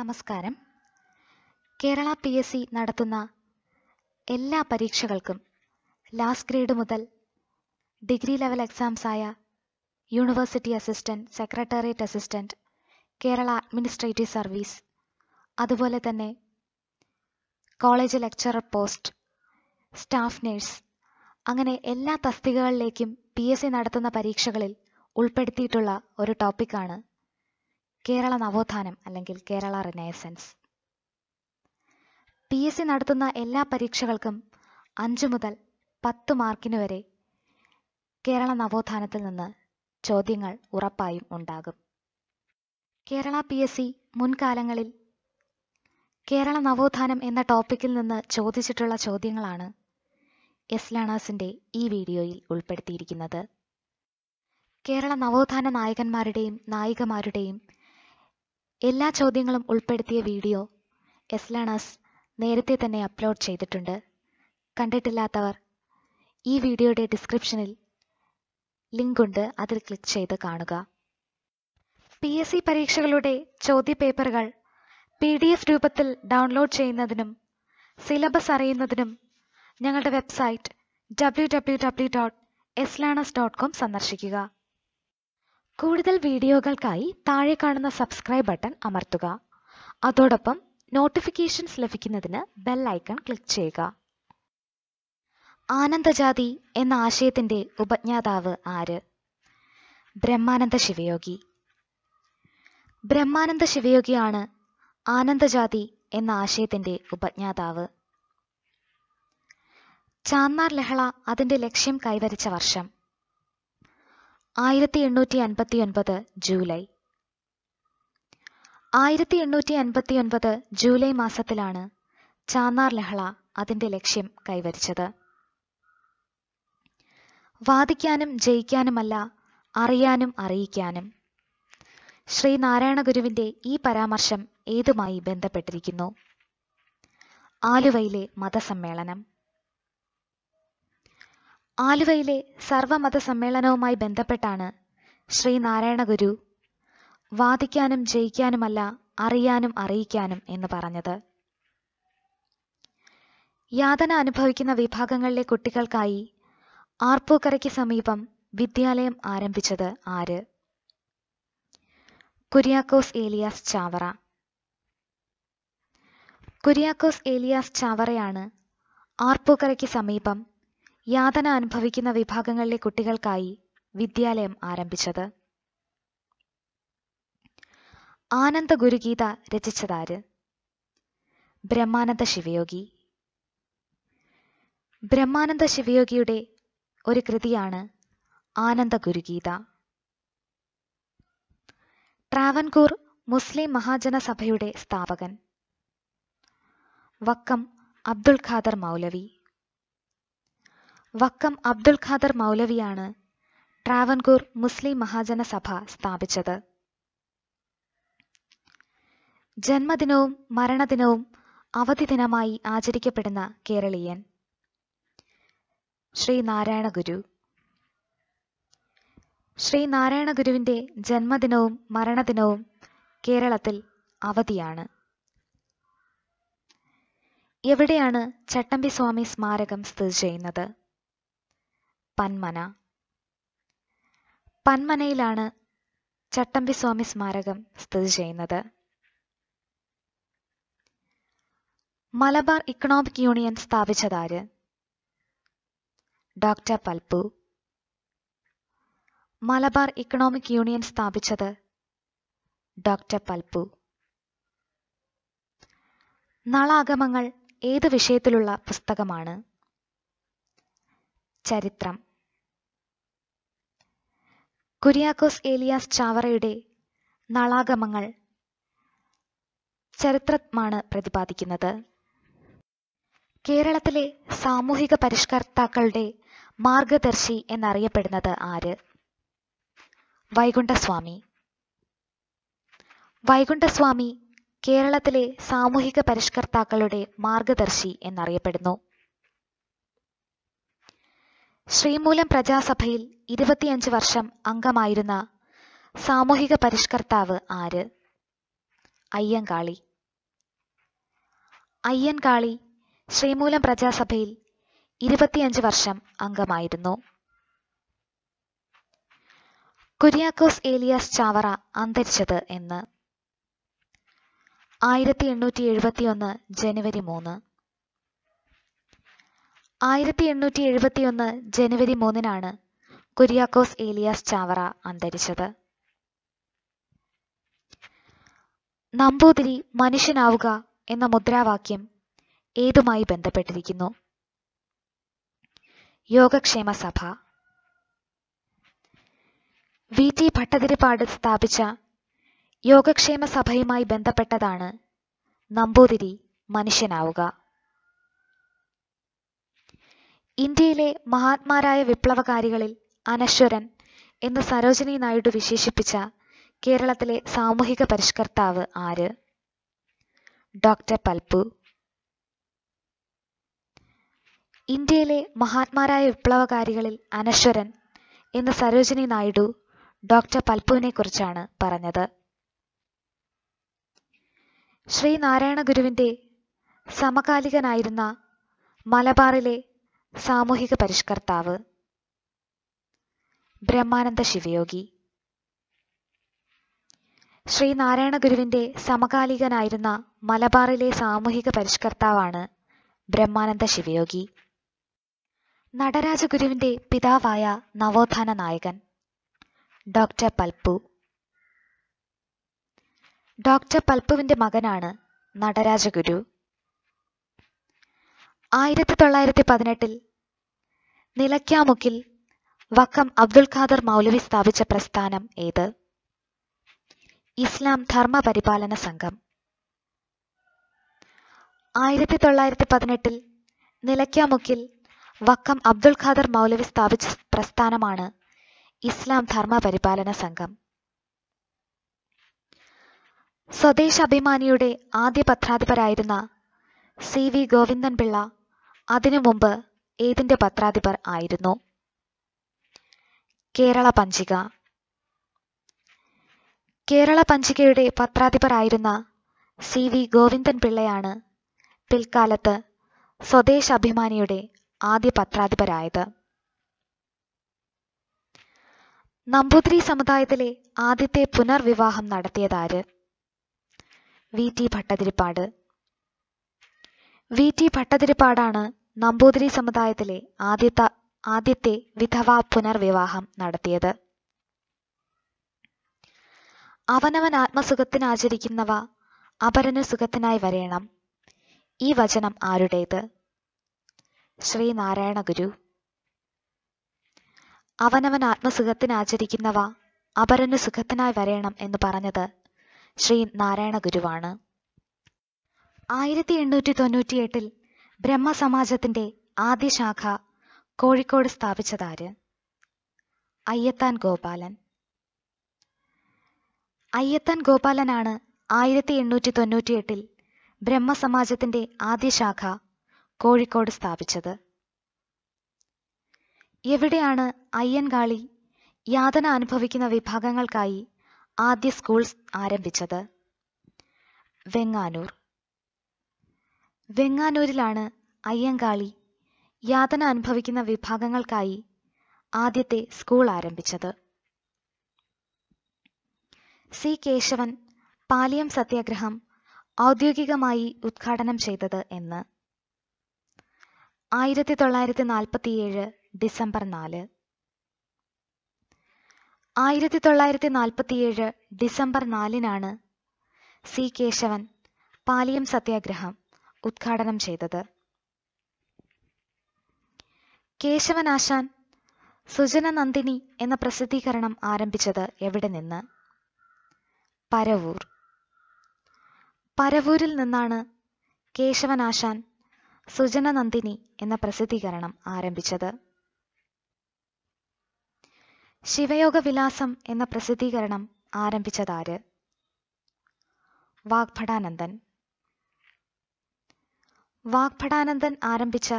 നമസ്കാരം Kerala P S C നടത്തുന്ന എല്ലാ പരീക്ഷകൾക്കും ലാസ്റ്റ് ഗ്രേഡ് മുതൽ ഡിഗ്രി ലെവൽ എക്സാംസായ university assistant secretariat assistant Kerala administrative service അതുപോലെ തന്നെ college lecturer post staff nurse അങ്ങനെ എല്ലാ തസ്തികകളിലേക്കും പി എസ് സി നടത്തുന്ന പരീക്ഷകളിൽ ഉൾപ്പെടുത്തിയിട്ടുള്ള ഒരു ടോപ്പിക്കാണ് കേരള നവോത്ഥാനം അല്ലെങ്കിൽ Kerala renaissance P S C നടത്തുന്ന എല്ലാ പരീക്ഷകൾക്കും അഞ്ചു മുതൽ പത്ത് മാർക്കിന് വരെ കേരള നവോത്ഥാനത്തിൽ നിന്ന് ചോദ്യങ്ങൾ ഉറപ്പായും ഉണ്ടാകും കേരള പി എസ് സി മുൻകാലങ്ങളിൽ കേരള നവോത്ഥാനം എന്ന ടോപ്പിക്കിൽ നിന്ന് ചോദിച്ചിട്ടുള്ള ചോദ്യങ്ങളാണ് എസ് ലേണേഴ്സിൻ്റെ ഈ വീഡിയോയിൽ ഉൾപ്പെടുത്തിയിരിക്കുന്നത് കേരള നവോത്ഥാന നായകന്മാരുടെയും നായികമാരുടെയും എല്ലാ ചോദ്യങ്ങളും ഉൾപ്പെടുത്തിയ വീഡിയോ എസ്ലാണേഴ്സ് നേരത്തെ തന്നെ അപ്ലോഡ് ചെയ്തിട്ടുണ്ട് കണ്ടിട്ടില്ലാത്തവർ ഈ വീഡിയോയുടെ ഡിസ്ക്രിപ്ഷനിൽ ലിങ്ക് ഉണ്ട് അതിൽ ക്ലിക്ക് ചെയ്ത് കാണുക പി എസ് സി പരീക്ഷകളുടെ ചോദ്യപേപ്പറുകൾ പി ഡി എഫ് രൂപത്തിൽ ഡൗൺലോഡ് ചെയ്യുന്നതിനും സിലബസ് അറിയുന്നതിനും ഞങ്ങളുടെ website W W W dot dot com സന്ദർശിക്കുക കൂടുതൽ വീഡിയോകൾക്കായി താഴെ കാണുന്ന സബ്സ്ക്രൈബ് ബട്ടൺ അമർത്തുക അതോടൊപ്പം നോട്ടിഫിക്കേഷൻസ് ലഭിക്കുന്നതിന് ബെൽ ഐക്കൺ ക്ലിക്ക് ചെയ്യുക ആനന്ദജാതി എന്ന ആശയത്തിൻ്റെ ഉപജ്ഞാതാവ് ആര് ബ്രഹ്മാനന്ദ ശിവയോഗി ബ്രഹ്മാനന്ദ ശിവയോഗിയാണ് ആനന്ദജാതി എന്ന ആശയത്തിൻ്റെ ഉപജ്ഞാതാവ് ചാന്നാർ ലഹള അതിൻ്റെ ലക്ഷ്യം കൈവരിച്ച വർഷം ആയിരത്തി എണ്ണൂറ്റി അൻപത്തി ഒൻപത് ജൂലൈ ആയിരത്തി എണ്ണൂറ്റി അൻപത്തി ഒൻപത് ജൂലൈ മാസത്തിലാണ് ചാന്നാർ ലഹള അതിന്റെ ലക്ഷ്യം കൈവരിച്ചത് വാദിക്കാനും ജയിക്കാനുമല്ല അറിയാനും അറിയിക്കാനും ശ്രീനാരായണ ഗുരുവിന്റെ ഈ പരാമർശം ഏതുമായി ബന്ധപ്പെട്ടിരിക്കുന്നു ആലുവയിലെ മതസമ്മേളനം ആലുവയിലെ സർവമത സമ്മേളനവുമായി ബന്ധപ്പെട്ടാണ് ശ്രീനാരായണ ഗുരു വാദിക്കാനും ജയിക്കാനുമല്ല അറിയാനും അറിയിക്കാനും എന്ന് പറഞ്ഞത് യാതന അനുഭവിക്കുന്ന വിഭാഗങ്ങളിലെ കുട്ടികൾക്കായി ആർപ്പൂക്കരയ്ക്ക് സമീപം വിദ്യാലയം ആരംഭിച്ചത് ആര് കുര്യാക്കോസ് ഏലിയാസ് ചാവറ കുര്യാക്കോസ് ഏലിയാസ് ചാവറയാണ് ആർപ്പൂക്കരയ്ക്ക് സമീപം യാതന അനുഭവിക്കുന്ന വിഭാഗങ്ങളിലെ കുട്ടികൾക്കായി വിദ്യാലയം ആരംഭിച്ചത് ആനന്ദ ഗുരുഗീത രചിച്ചതാര് ബ്രഹ്മാനന്ദ ശിവയോഗി ബ്രഹ്മാനന്ദ ശിവയോഗിയുടെ ഒരു കൃതിയാണ് ആനന്ദ ഗുരുഗീത ട്രാവൻകൂർ മുസ്ലിം മഹാജനസഭയുടെ സ്ഥാപകൻ വക്കം അബ്ദുൽ ഖാദർ മൗലവി വക്കം അബ്ദുൽ ഖാദർ മൗലവിയാണ് ട്രാവൻകൂർ മുസ്ലിം മഹാജന സഭ സ്ഥാപിച്ചത് ജന്മദിനവും മരണദിനവും അവധി ദിനമായി ആചരിക്കപ്പെടുന്ന കേരളീയൻ ശ്രീ നാരായണ ഗുരു ശ്രീ നാരായണ ജന്മദിനവും മരണദിനവും കേരളത്തിൽ അവധിയാണ് എവിടെയാണ് ചട്ടമ്പി സ്വാമി സ്മാരകം സ്ഥിതി ചെയ്യുന്നത് പന്മന പന്മനയിലാണ് ചട്ടമ്പിസ്വാമി സ്മാരകം സ്ഥിതി ചെയ്യുന്നത് മലബാർ ഇക്കണോമിക് യൂണിയൻ സ്ഥാപിച്ചതാര് doctor Palpu Malabar economic union സ്ഥാപിച്ചത് ഡോക്ടർ പൽപ്പു നളാഗമങ്ങൾ ഏത് വിഷയത്തിലുള്ള പുസ്തകമാണ് ചരിത്രം കുര്യാക്കോസ് ഏലിയാസ് ചാവറയുടെ നളാഗമങ്ങൾ ചരിത്രമാണ് പ്രതിപാദിക്കുന്നത് കേരളത്തിലെ സാമൂഹിക പരിഷ്കർത്താക്കളുടെ മാർഗദർശി എന്നറിയപ്പെടുന്നത് ആര് വൈകുണ്ഠസ്വാമി വൈകുണ്ഠസ്വാമി കേരളത്തിലെ സാമൂഹിക പരിഷ്കർത്താക്കളുടെ മാർഗദർശി എന്നറിയപ്പെടുന്നു ശ്രീമൂലം പ്രജാസഭയിൽ ഇരുപത്തിയഞ്ച് വർഷം അംഗമായിരുന്ന സാമൂഹിക പരിഷ്കർത്താവ് ആര് അയ്യങ്കാളി അയ്യൻകാളി ശ്രീമൂലം പ്രജാസഭയിൽ ഇരുപത്തിയഞ്ച് വർഷം അംഗമായിരുന്നു കുര്യാക്കോസ് ഏലിയാസ് ചാവറ അന്തരിച്ചത് എന്ന് ആയിരത്തി എണ്ണൂറ്റി എഴുപത്തിയൊന്ന് ജനുവരി മൂന്ന് ആയിരത്തി എണ്ണൂറ്റി എഴുപത്തിയൊന്ന് ജനുവരി മൂന്നിനാണ് കുര്യാക്കോസ് ഏലിയാസ് ചാവറ അന്തരിച്ചത് നമ്പൂതിരി മനുഷ്യനാവുക എന്ന മുദ്രാവാക്യം ഏതുമായി ബന്ധപ്പെട്ടിരിക്കുന്നു യോഗക്ഷേമ സഭ വി ടി ഭട്ടതിരിപ്പാട് സ്ഥാപിച്ച യോഗക്ഷേമ സഭയുമായി ബന്ധപ്പെട്ടതാണ് നമ്പൂതിരി മനുഷ്യനാവുക ഇന്ത്യയിലെ മഹാത്മാരായ വിപ്ലവകാരികളിൽ അനശ്വരൻ എന്ന് സരോജിനി നായിഡു വിശേഷിപ്പിച്ച കേരളത്തിലെ സാമൂഹിക പരിഷ്കർത്താവ് ആര് ഡോക്ടർ പൽപു ഇന്ത്യയിലെ മഹാത്മാരായ വിപ്ലവകാരികളിൽ അനശ്വരൻ എന്ന് സരോജിനി നായിഡു ഡോക്ടർ പൽപുവിനെ കുറിച്ചാണ് പറഞ്ഞത് ശ്രീനാരായണ ഗുരുവിൻ്റെ സമകാലികനായിരുന്ന മലബാറിലെ സാമൂഹിക പരിഷ്കർത്താവ് ബ്രഹ്മാനന്ദ ശിവയോഗി നാരായണ ഗുരുവിന്റെ സമകാലികനായിരുന്ന മലബാറിലെ സാമൂഹിക പരിഷ്കർത്താവാണ് ബ്രഹ്മാനന്ദ ശിവയോഗി നടരാജഗുരുവിന്റെ പിതാവായ നവോത്ഥാന നായകൻ ഡോക്ടർ പൽപ്പു ഡോക്ടർ പൽപ്പുവിന്റെ മകനാണ് നടരാജഗുരു ആയിരത്തി തൊള്ളായിരത്തി പതിനെട്ടിൽ നിലയ്ക്കാമുക്കിൽ വക്കം അബ്ദുൽ ഖാദർ മൗലവി സ്ഥാപിച്ച പ്രസ്ഥാനം ഏത് ഇസ്ലാം ധർമ്മപരിപാലന സംഘം ആയിരത്തി തൊള്ളായിരത്തി പതിനെട്ടിൽ നിലയ്ക്കാമുക്കിൽ വക്കം അബ്ദുൽ ഖാദർ മൗലവി സ്ഥാപിച്ച പ്രസ്ഥാനമാണ് ഇസ്ലാം ധർമ്മ പരിപാലന സംഘം സ്വദേശാഭിമാനിയുടെ ആദ്യ പത്രാധിപരായിരുന്ന സി വി ഗോവിന്ദൻ പിള്ള അതിനു മുമ്പ് ഏതിൻ്റെ പത്രാധിപർ ആയിരുന്നു കേരള പഞ്ചിക കേരള പഞ്ചികയുടെ പത്രാധിപരായിരുന്ന സി വി ഗോവിന്ദൻ പിള്ളയാണ് പിൽക്കാലത്ത് സ്വദേശാഭിമാനിയുടെ ആദ്യ പത്രാധിപരായത് നമ്പൂതിരി സമുദായത്തിലെ ആദ്യത്തെ പുനർവിവാഹം നടത്തിയതാര് V T Bhattathiripad V T ഭട്ടതിരിപ്പാടാണ് നമ്പൂതിരി സമുദായത്തിലെ ആദ്യത്തെ ആദ്യത്തെ വിധവ പുനർവിവാഹം നടത്തിയത് അവനവൻ ആചരിക്കുന്നവ അപരന് സുഖത്തിനായി വരേണം ഈ വചനം ആരുടേത് ശ്രീനാരായണ ഗുരു അവനവൻ ആചരിക്കുന്നവ അപരന് സുഖത്തിനായി വരേണം എന്ന് പറഞ്ഞത് ശ്രീ നാരായണ ഗുരുവാണ് ആയിരത്തി എണ്ണൂറ്റി തൊണ്ണൂറ്റിയെട്ടിൽ ബ്രഹ്മസമാജത്തിന്റെ ആദ്യ ശാഖ കോഴിക്കോട് സ്ഥാപിച്ചതാര് അയ്യത്താൻ ഗോപാലൻ അയ്യത്താൻ ഗോപാലനാണ് ആയിരത്തി എണ്ണൂറ്റി തൊണ്ണൂറ്റിയെട്ടിൽ ബ്രഹ്മസമാജത്തിന്റെ ആദ്യ ശാഖ കോഴിക്കോട് സ്ഥാപിച്ചത് എവിടെയാണ് അയ്യൻകാളി യാതന അനുഭവിക്കുന്ന വിഭാഗങ്ങൾക്കായി ആദ്യ സ്കൂൾ ആരംഭിച്ചത് വെങ്ങാനൂർ വെങ്ങാനൂരിലാണ് അയ്യങ്കാളി യാതന അനുഭവിക്കുന്ന വിഭാഗങ്ങൾക്കായി ആദ്യത്തെ സ്കൂൾ ആരംഭിച്ചത് സി കേശവൻ പാലിയം സത്യാഗ്രഹം ഔദ്യോഗികമായി ഉദ്ഘാടനം ചെയ്തത് എന്ന് ആയിരത്തി തൊള്ളായിരത്തി നാൽപ്പത്തിയേഴ് ഡിസംബർ നാല് ആയിരത്തി തൊള്ളായിരത്തി നാൽപ്പത്തിയേഴ് ഡിസംബർ നാലിനാണ് സി കേശവൻ പാലിയം സത്യാഗ്രഹം ഉദ്ഘാടനം ചെയ്തത് കേശവനാശാൻ സുജന നന്ദിനി എന്ന പ്രസിദ്ധീകരണം ആരംഭിച്ചത് എവിടെ നിന്ന് പരവൂർ പരവൂരിൽ നിന്നാണ് കേശവനാശാൻ സുജന നന്ദിനി എന്ന പ്രസിദ്ധീകരണം ആരംഭിച്ചത് ശിവയോഗ വിലാസം എന്ന പ്രസിദ്ധീകരണം ആരംഭിച്ചതാര് വാഗ്ഭടാനന്ദൻ വാഗ്ഭടാനന്ദൻ ആരംഭിച്ച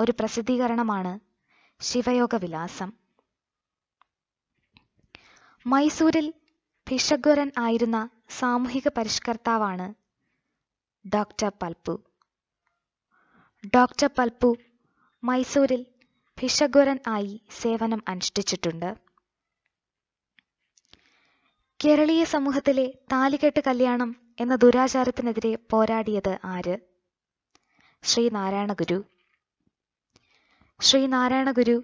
ഒരു പ്രസിദ്ധീകരണമാണ് ശിവയോഗവിലാസം മൈസൂരിൽ ഭിഷഗ്വരൻ ആയിരുന്ന സാമൂഹിക പരിഷ്കർത്താവാണ് ഡോക്ടർ പൽപ്പു ഡോക്ടർ പൽപ്പു മൈസൂരിൽ ഭിഷഗ്വരൻ ആയി സേവനം അനുഷ്ഠിച്ചിട്ടുണ്ട് കേരളീയ സമൂഹത്തിലെ താലികെട്ട് കല്യാണം എന്ന ദുരാചാരത്തിനെതിരെ പോരാടിയത് ആര് ശ്രീനാരായണ ഗുരു ശ്രീനാരായണ ഗുരു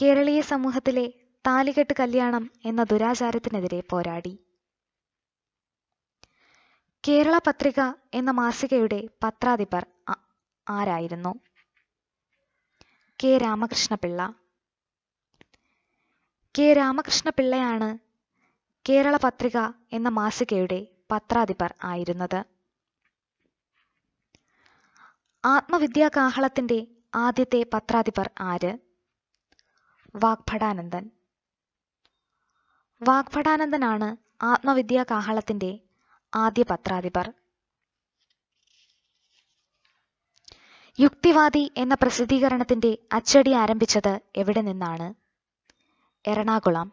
കേരളീയ സമൂഹത്തിലെ താലികെട്ട് കല്യാണം എന്ന ദുരാചാരത്തിനെതിരെ പോരാടി കേരള പത്രിക എന്ന മാസികയുടെ പത്രാധിപർ ആരായിരുന്നു കെ രാമകൃഷ്ണപിള്ള കെ രാമകൃഷ്ണപിള്ളയാണ് കേരള പത്രിക എന്ന മാസികയുടെ പത്രാധിപർ ആയിരുന്നത് ആത്മവിദ്യാ കാഹളത്തിന്റെ ആദ്യത്തെ പത്രാധിപർ ആര് വാഗ്ഭടാനന്ദൻ വാഗ്ഭടാനന്ദനാണ് ആത്മവിദ്യാ കാഹളത്തിന്റെ ആദ്യ പത്രാധിപർ യുക്തിവാദി എന്ന പ്രസിദ്ധീകരണത്തിന്റെ അച്ചടി ആരംഭിച്ചത് എവിടെ നിന്നാണ് എറണാകുളം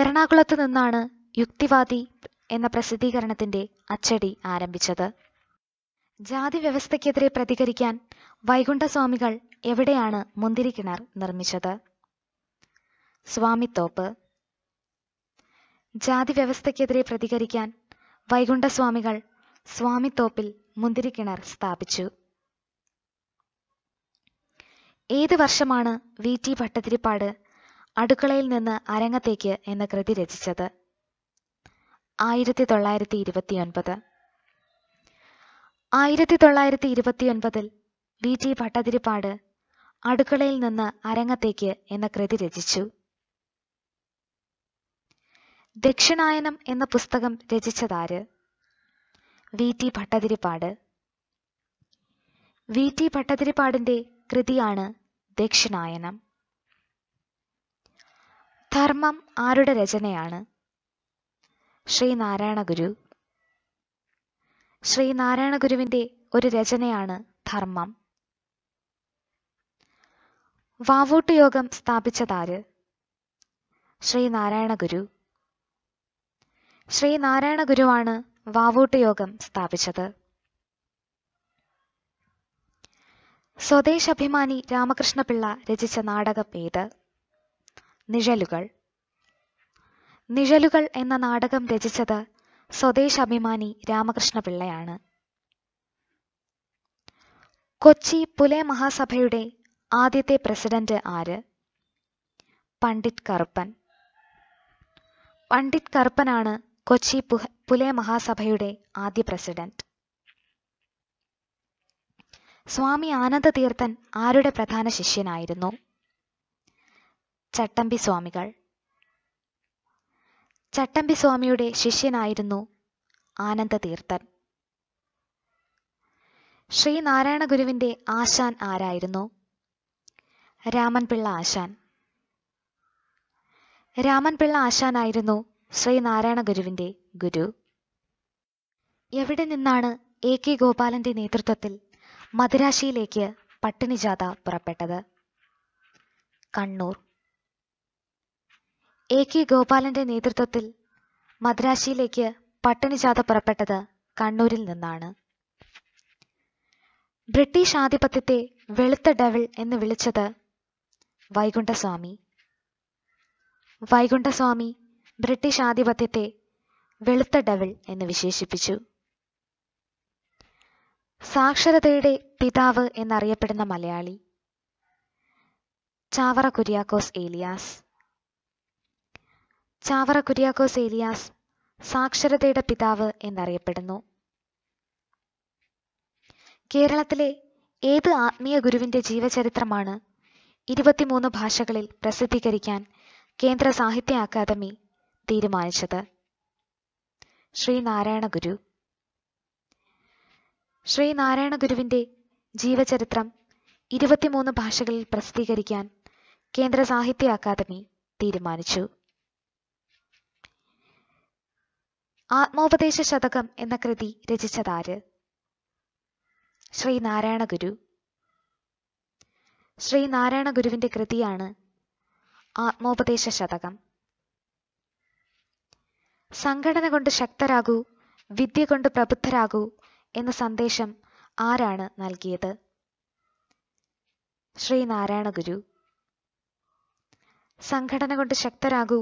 എറണാകുളത്ത് നിന്നാണ് യുക്തിവാദി എന്ന പ്രസിദ്ധീകരണത്തിന്റെ അച്ചടി ആരംഭിച്ചത് ജാതി വ്യവസ്ഥയ്ക്കെതിരെ പ്രതികരിക്കാൻ വൈകുണ്ഠസ്വാമികൾ എവിടെയാണ് മുന്തിരിക്കിണർ നിർമ്മിച്ചത് സ്വാമിത്തോപ്പ് ജാതി വ്യവസ്ഥയ്ക്കെതിരെ പ്രതികരിക്കാൻ വൈകുണ്ഠസ്വാമികൾ സ്വാമിത്തോപ്പിൽ മുന്തിരിക്കിണർ സ്ഥാപിച്ചു ഏത് വർഷമാണ് വി ടി ഭട്ടതിരിപ്പാട് അടുക്കളയിൽ നിന്ന് അരങ്ങത്തേക്ക് എന്ന കൃതി രചിച്ചത് ആയിരത്തി തൊള്ളായിരത്തി ഇരുപത്തിയൊൻപത് ആയിരത്തി തൊള്ളായിരത്തി ഇരുപത്തിയൊൻപതിൽ വി ടി ഭട്ടതിരിപ്പാട് അടുക്കളയിൽ നിന്ന് അരങ്ങത്തേക്ക് എന്ന കൃതി രചിച്ചു ദക്ഷിണായനം എന്ന പുസ്തകം രചിച്ചതാര് V T Bhattathiripad V T ഭട്ടതിരിപ്പാടിന്റെ കൃതിയാണ് ദക്ഷിണായനം ധർമ്മം ആരുടെ രചനയാണ് ശ്രീനാരായണ ഗുരു ശ്രീനാരായണ ഗുരുവിന്റെ ഒരു രചനയാണ് ധർമ്മം വാവോട്ട് യോഗം സ്ഥാപിച്ചതാര് ശ്രീനാരായണ ഗുരു ശ്രീനാരായണ ഗുരുവാണ് വാവോട്ട് യോഗം സ്ഥാപിച്ചത് സ്വദേശാഭിമാനി രാമകൃഷ്ണപിള്ള രചിച്ച നാടകം ഏത് നിഴലുകൾ നിഴലുകൾ എന്ന നാടകം രചിച്ചത് സ്വദേശാഭിമാനി രാമകൃഷ്ണ പിള്ളയാണ് കൊച്ചി പുലേ മഹാസഭയുടെ ആദ്യത്തെ പ്രസിഡന്റ് ആര് പണ്ഡിറ്റ് കറുപ്പൻ പണ്ഡിറ്റ് കറുപ്പനാണ് കൊച്ചി പുലേ മഹാസഭയുടെ ആദ്യ പ്രസിഡന്റ് സ്വാമി ആനന്ദ തീർത്ഥൻ ആരുടെ പ്രധാന ശിഷ്യനായിരുന്നു ചട്ടമ്പി സ്വാമികൾ ചട്ടമ്പി സ്വാമിയുടെ ശിഷ്യനായിരുന്നു ആനന്ദതീർത്ഥൻ ശ്രീനാരായണ ഗുരുവിന്റെ ആശാൻ ആരായിരുന്നു രാമൻപിള്ള ആശാൻ രാമൻപിള്ള ആശാനായിരുന്നു ശ്രീനാരായണ ഗുരുവിന്റെ ഗുരു എവിടെ നിന്നാണ് എ കെ ഗോപാലന്റെ നേതൃത്വത്തിൽ മദിരാശിയിലേക്ക് പട്ടിണിജാഥ പുറപ്പെട്ടത് കണ്ണൂർ എ കെ ഗോപാലന്റെ നേതൃത്വത്തിൽ മദ്രാശിയിലേക്ക് പട്ടിണിജാഥ പുറപ്പെട്ടത് കണ്ണൂരിൽ നിന്നാണ് ബ്രിട്ടീഷ് ആധിപത്യത്തെ വെളുത്ത ഡവിൾ എന്ന് വിളിച്ചത് വൈകുണ്ഠസ്വാമി വൈകുണ്ഠസ്വാമി ബ്രിട്ടീഷ് ആധിപത്യത്തെ വെളുത്ത ഡവിൾ എന്ന് വിശേഷിപ്പിച്ചു സാക്ഷരതയുടെ പിതാവ് എന്നറിയപ്പെടുന്ന മലയാളി ചാവറ കുര്യാക്കോസ് ഏലിയാസ് ചാവറ കുര്യാക്കോസ് ഏലിയാസ് സാക്ഷരതയുടെ പിതാവ് എന്നറിയപ്പെടുന്നു കേരളത്തിലെ ഏത് ആത്മീയ ഗുരുവിൻ്റെ ജീവചരിത്രമാണ് ഇരുപത്തിമൂന്ന് ഭാഷകളിൽ പ്രസിദ്ധീകരിക്കാൻ കേന്ദ്ര സാഹിത്യ അക്കാദമി തീരുമാനിച്ചത് ശ്രീനാരായണ ഗുരു ശ്രീനാരായണ ഗുരുവിൻ്റെ ജീവചരിത്രം ഇരുപത്തിമൂന്ന് ഭാഷകളിൽ പ്രസിദ്ധീകരിക്കാൻ കേന്ദ്ര സാഹിത്യ അക്കാദമി തീരുമാനിച്ചു ആത്മോപദേശ ശതകം എന്ന കൃതി രചിച്ചതാര് ശ്രീ നാരായണ ഗുരു ശ്രീ നാരായണ ഗുരുവിന്റെ കൃതിയാണ് ആത്മോപദേശ ശതകം സംഘടന കൊണ്ട് ശക്തരാകൂ വിദ്യ കൊണ്ട് പ്രബുദ്ധരാകൂ എന്ന സന്ദേശം ആരാണ് നൽകിയത് ശ്രീ നാരായണ ഗുരു സംഘടന കൊണ്ട് ശക്തരാകൂ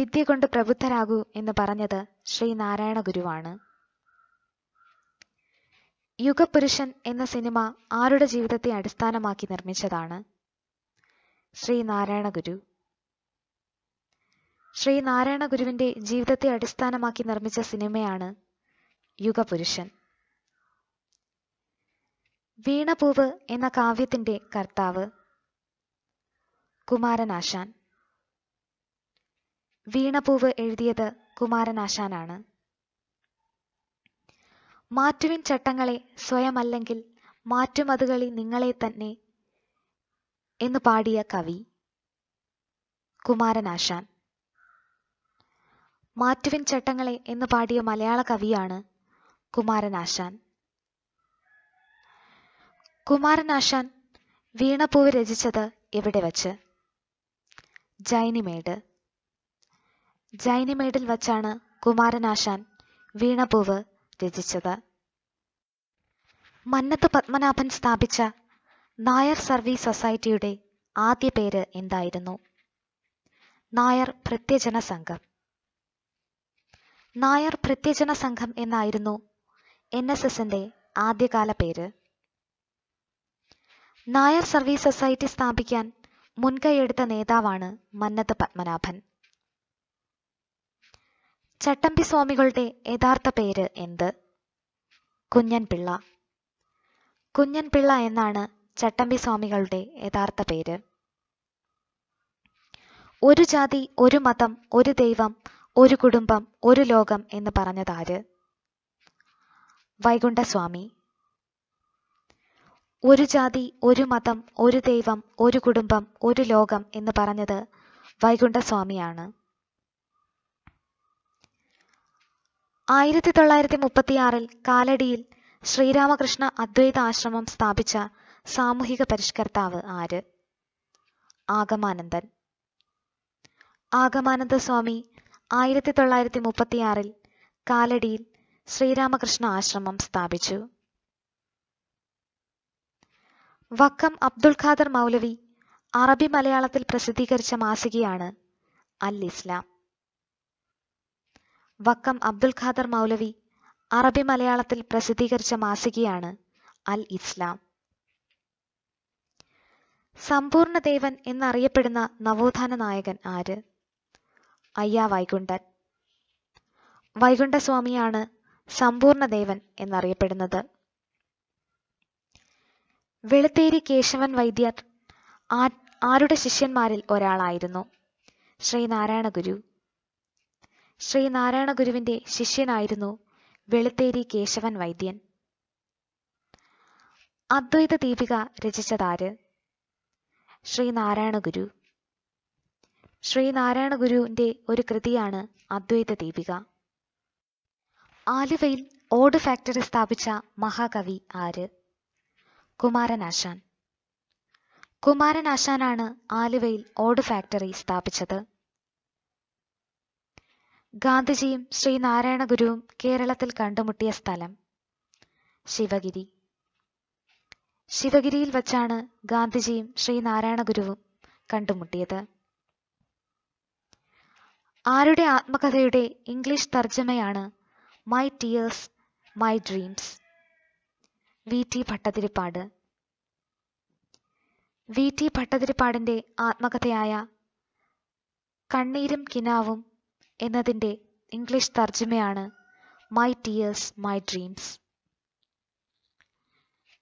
വിദ്യ കൊണ്ട് പ്രബുദ്ധരാകൂ എന്ന് പറഞ്ഞത് ശ്രീ നാരായണ ഗുരുവാണ് യുഗപുരുഷൻ എന്ന സിനിമ ആരുടെ ജീവിതത്തെ അടിസ്ഥാനമാക്കി നിർമ്മിച്ചതാണ് ശ്രീ നാരായണ ഗുരു ശ്രീ നാരായണ ഗുരുവിന്റെ ജീവിതത്തെ അടിസ്ഥാനമാക്കി നിർമ്മിച്ച സിനിമയാണ് യുഗപുരുഷൻ വീണപൂവ് എന്ന കാവ്യത്തിന്റെ കർത്താവ് കുമാരനാശാൻ വീണപൂവ് എഴുതിയത് കുമാരനാശാനാണ് മാറ്റുവിൻ ചട്ടങ്ങളെ സ്വയമല്ലെങ്കിൽ മാറ്റുമതുകളി നിങ്ങളെ തന്നെ എന്ന് പാടിയ കവി കുമാരനാശാൻ മാറ്റുവിൻ ചട്ടങ്ങളെ എന്ന് പാടിയ മലയാള കവിയാണ് കുമാരനാശാൻ കുമാരനാശാൻ വീണപ്പൂവ് രചിച്ചത് എവിടെ വച്ച് ജൈനിമേട് ജൈനമേടിൽ വച്ചാണ് കുമാരനാശാൻ വീണപൂവ് രചിച്ചത് മന്നത്ത് പത്മനാഭൻ സ്ഥാപിച്ച നായർ സർവീസ് സൊസൈറ്റിയുടെ ആദ്യ പേര് എന്തായിരുന്നു നായർ പ്രത്യജന സംഘം നായർ പ്രത്യജന സംഘം എന്നായിരുന്നു എൻ എസ് എസിന്റെ ആദ്യകാല പേര് നായർ സർവീസ് സൊസൈറ്റി സ്ഥാപിക്കാൻ മുൻകൈയെടുത്ത നേതാവാണ് മന്നത്ത് പത്മനാഭൻ ചട്ടമ്പി സ്വാമികളുടെ യഥാർത്ഥ പേര് എന്ത് കുഞ്ഞൻപിള്ള കുഞ്ഞൻപിള്ള എന്നാണ് ചട്ടമ്പി സ്വാമികളുടെ യഥാർത്ഥ പേര് ഒരു ജാതി ഒരു മതം ഒരു ദൈവം ഒരു കുടുംബം ഒരു ലോകം എന്ന് പറഞ്ഞതാര് വൈകുണ്ഠസ്വാമി ഒരു ജാതി ഒരു മതം ഒരു ദൈവം ഒരു കുടുംബം ഒരു ലോകം എന്ന് പറഞ്ഞത് വൈകുണ്ഠസ്വാമിയാണ് ആയിരത്തി തൊള്ളായിരത്തി മുപ്പത്തിയാറിൽ കാലടിയിൽ ശ്രീരാമകൃഷ്ണ അദ്വൈത ആശ്രമം സ്ഥാപിച്ച സാമൂഹിക പരിഷ്കർത്താവ് ആര് ആഗമാനന്ദൻ ആഗമാനന്ദ സ്വാമി ആയിരത്തി തൊള്ളായിരത്തി മുപ്പത്തിയാറിൽ കാലടിയിൽ ശ്രീരാമകൃഷ്ണ ആശ്രമം സ്ഥാപിച്ചു വക്കം അബ്ദുൽ ഖാദർ മൗലവി അറബി മലയാളത്തിൽ പ്രസിദ്ധീകരിച്ച മാസികയാണ് അൽ ഇസ്ലാം വക്കം അബ്ദുൽ ഖാദർ മൗലവി അറബി മലയാളത്തിൽ പ്രസിദ്ധീകരിച്ച മാസികയാണ് അൽ ഇസ്ലാം സമ്പൂർണ്ണ ദേവൻ എന്നറിയപ്പെടുന്ന നവോത്ഥാന നായകൻ ആര് അയ്യ വൈകുണ്ഠൻ വൈകുണ്ഠസ്വാമിയാണ് സമ്പൂർണ്ണ ദേവൻ എന്നറിയപ്പെടുന്നത് വെളുത്തേരി കേശവൻ വൈദ്യർ ആരുടെ ശിഷ്യന്മാരിൽ ഒരാളായിരുന്നു ശ്രീനാരായണ ഗുരു ശ്രീനാരായണ ഗുരുവിന്റെ ശിഷ്യനായിരുന്നു വെളുത്തേരി കേശവൻ വൈദ്യൻ അദ്വൈത ദീപിക രചിച്ചതാര് ശ്രീനാരായണ ഗുരു ശ്രീനാരായണ ഗുരുവിന്റെ ഒരു കൃതിയാണ് അദ്വൈത ദീപിക ആലുവയിൽ ഓട് ഫാക്ടറി സ്ഥാപിച്ച മഹാകവി ആര് കുമാരനാശാൻ കുമാരനാശാനാണ് ആലുവയിൽ ഓട് ഫാക്ടറി സ്ഥാപിച്ചത് ഗാന്ധിജിയും ശ്രീനാരായണ ഗുരുവും കേരളത്തിൽ കണ്ടുമുട്ടിയ സ്ഥലം ശിവഗിരി ശിവഗിരിയിൽ വച്ചാണ് ഗാന്ധിജിയും ശ്രീനാരായണ ഗുരുവും കണ്ടുമുട്ടിയത് ആരുടെ ആത്മകഥയുടെ ഇംഗ്ലീഷ് തർജ്ജമയാണ് my tears my dreams V T Bhattathiripad V T ഭട്ടതിരിപ്പാടിന്റെ ആത്മകഥയായ കണ്ണീരും കിനാവും എന്നതിൻ്റെ ഇംഗ്ലീഷ് തർജ്ജമയാണ് മൈ ടിയേഴ്സ് മൈ ഡ്രീംസ്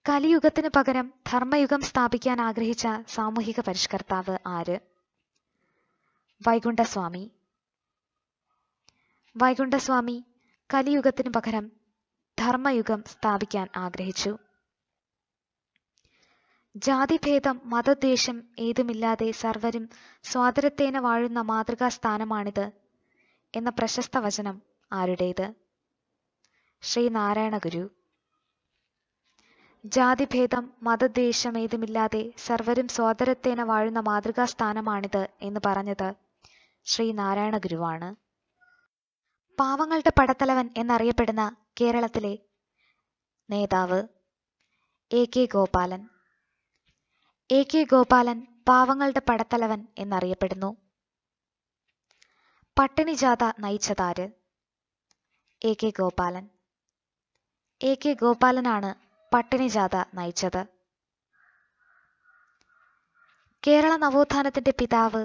കലിയുഗത്തിന് പകരം ധർമ്മയുഗം സ്ഥാപിക്കാൻ ആഗ്രഹിച്ച സാമൂഹിക പരിഷ്കർത്താവ് ആര് വൈകുണ്ഠസ്വാമി വൈകുണ്ഠസ്വാമി കലിയുഗത്തിന് പകരം ധർമ്മയുഗം സ്ഥാപിക്കാൻ ആഗ്രഹിച്ചു ജാതിഭേദം മതദ്വേഷം ഏതുമില്ലാതെ സർവരും സ്വാതന്ത്ര്യത്തേന വാഴുന്ന മാതൃകാ സ്ഥാനമാണിത് എന്ന പ്രശസ്ത വചനം ആരുടേത് ശ്രീനാരായണ ഗുരു ജാതിഭേദം മതദ്വേഷമേതുമില്ലാതെ സർവരും സ്വാതരത്തേന വാഴുന്ന മാതൃകാ സ്ഥാനമാണിത് എന്ന് പറഞ്ഞത് ശ്രീനാരായണ ഗുരുവാണ് പാവങ്ങളുടെ പടത്തലവൻ എന്നറിയപ്പെടുന്ന കേരളത്തിലെ നേതാവ് A K Gopalan A K Gopalan പാവങ്ങളുടെ പടത്തലവൻ എന്നറിയപ്പെടുന്നു പട്ടിണി ജാഥ നയിച്ചതാര് A K Gopalan A K ഗോപാലനാണ് പട്ടിണി ജാഥ നയിച്ചത് കേരള നവോത്ഥാനത്തിന്റെ പിതാവ്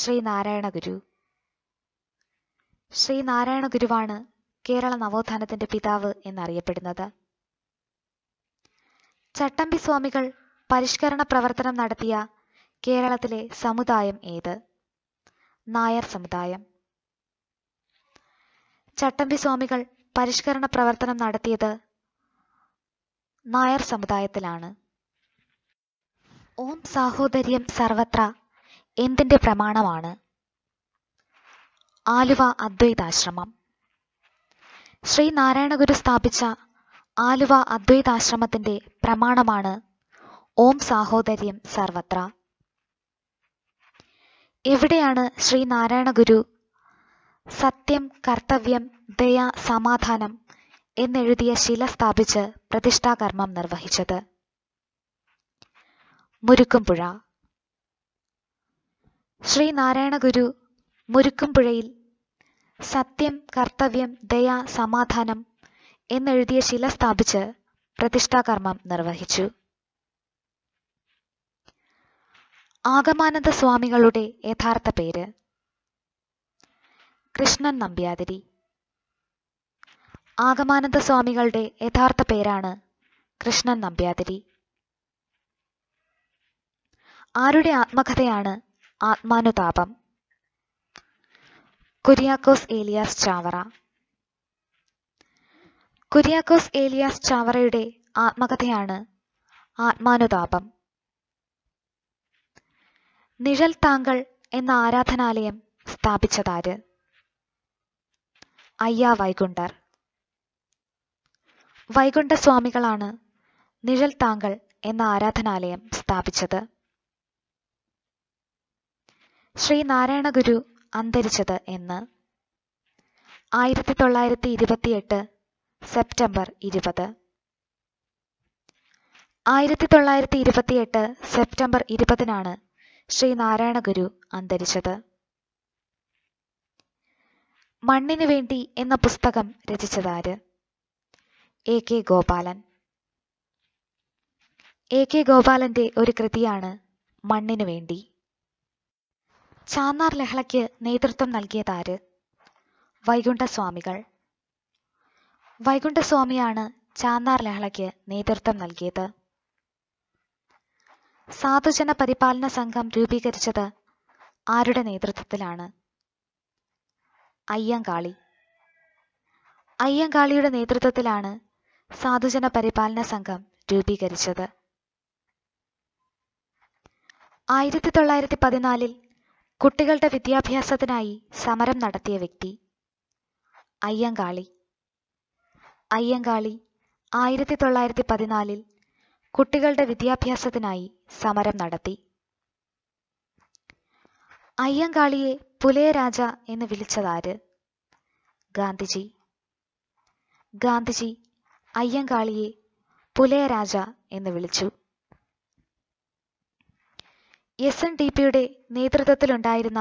ശ്രീ നാരായണ ഗുരു ശ്രീ നാരായണ ഗുരുവാണ് കേരള നവോത്ഥാനത്തിന്റെ പിതാവ് എന്നറിയപ്പെടുന്നത് ചട്ടമ്പി സ്വാമികൾ പരിഷ്കരണ പ്രവർത്തനം നടത്തിയ കേരളത്തിലെ സമുദായം ഏത് നായർ സമുദായം ചട്ടമ്പി സ്വാമികൾ പരിഷ്കരണ പ്രവർത്തനം നടത്തിയത് നായർ സമുദായത്തിലാണ് ഓം സാഹോദര്യം സർവത്ര എന്തിന്റെ പ്രമാണമാണ് ആലുവ അദ്വൈതാശ്രമം ശ്രീ നാരായണഗുരു സ്ഥാപിച്ച ആലുവ അദ്വൈതാശ്രമത്തിന്റെ പ്രമാണമാണ് ഓം സാഹോദര്യം സർവത്ര എവിടെയാണ് ശ്രീ നാരായണ ഗുരു സത്യം കർത്തവ്യം ദയ സമാധാനം എന്നെഴുതിയ ശില സ്ഥാപിച്ച് പ്രതിഷ്ഠാകർമ്മം നിർവഹിച്ചത് മുരുക്കുംപുഴ ശ്രീ നാരായണ ഗുരു മുരുക്കുംപുഴയിൽ സത്യം കർത്തവ്യം ദയ സമാധാനം എന്നെഴുതിയ ശില സ്ഥാപിച്ച് പ്രതിഷ്ഠാകർമ്മം നിർവഹിച്ചു ആഗമാനന്ദ സ്വാമികളുടെ യഥാർത്ഥ പേര് കൃഷ്ണൻ നമ്പ്യാതിരി ആഗമാനന്ദ സ്വാമികളുടെ യഥാർത്ഥ പേരാണ് കൃഷ്ണൻ നമ്പ്യാതിരി ആരുടെ ആത്മകഥയാണ് ആത്മാനുതാപം കുര്യാക്കോസ് ഏലിയാസ് ചാവറ കുര്യാക്കോസ് ഏലിയാസ് ചാവറയുടെ ആത്മകഥയാണ് ആത്മാനുതാപം നിഴൽ താങ്കൾ എന്ന ആരാധനാലയം സ്ഥാപിച്ചതാര് അയ്യ വൈകുണ്ഠർ വൈകുണ്ഠ സ്വാമികളാണ് നിഴൽ താങ്കൾ എന്ന ആരാധനാലയം സ്ഥാപിച്ചത് ശ്രീ നാരായണ ഗുരു അന്തരിച്ചത് എന്ന് ആയിരത്തി തൊള്ളായിരത്തി ഇരുപത്തിയെട്ട് സെപ്റ്റംബർ ഇരുപത് ആയിരത്തി തൊള്ളായിരത്തി ഇരുപത്തിയെട്ട് സെപ്റ്റംബർ ഇരുപതിനാണ് ഗുരു അന്തരിച്ചത് മണ്ണിനു വേണ്ടി എന്ന പുസ്തകം രചിച്ചതാര് A K Gopalan A K ഗോപാലന്റെ ഒരു കൃതിയാണ് മണ്ണിനു വേണ്ടി ചാന്നാർ ലഹളയ്ക്ക് നേതൃത്വം നൽകിയതാര് വൈകുണ്ഠസ്വാമികൾ വൈകുണ്ഠസ്വാമിയാണ് ചാന്നാർ ലഹളയ്ക്ക് നേതൃത്വം നൽകിയത് സാധുജന പരിപാലന സംഘം രൂപീകരിച്ചത് ആരുടെ നേതൃത്വത്തിലാണ് അയ്യങ്കാളി അയ്യങ്കാളിയുടെ നേതൃത്വത്തിലാണ് സാധുജന പരിപാലന സംഘം രൂപീകരിച്ചത് ആയിരത്തി തൊള്ളായിരത്തി പതിനാലിൽ കുട്ടികളുടെ വിദ്യാഭ്യാസത്തിനായി സമരം നടത്തിയ വ്യക്തി അയ്യങ്കാളി അയ്യങ്കാളി ആയിരത്തി തൊള്ളായിരത്തി പതിനാലിൽ കുട്ടികളുടെ വിദ്യാഭ്യാസത്തിനായി സമരം നടത്തി അയ്യങ്കാളിയെ പുലയരാജ എന്ന് വിളിച്ചതാര് ഗാന്ധിജി ഗാന്ധിജി അയ്യങ്കാളിയെ പുലയരാജ എന്ന് വിളിച്ചു എസ് എൻ ഡി പിയുടെ നേതൃത്വത്തിലുണ്ടായിരുന്ന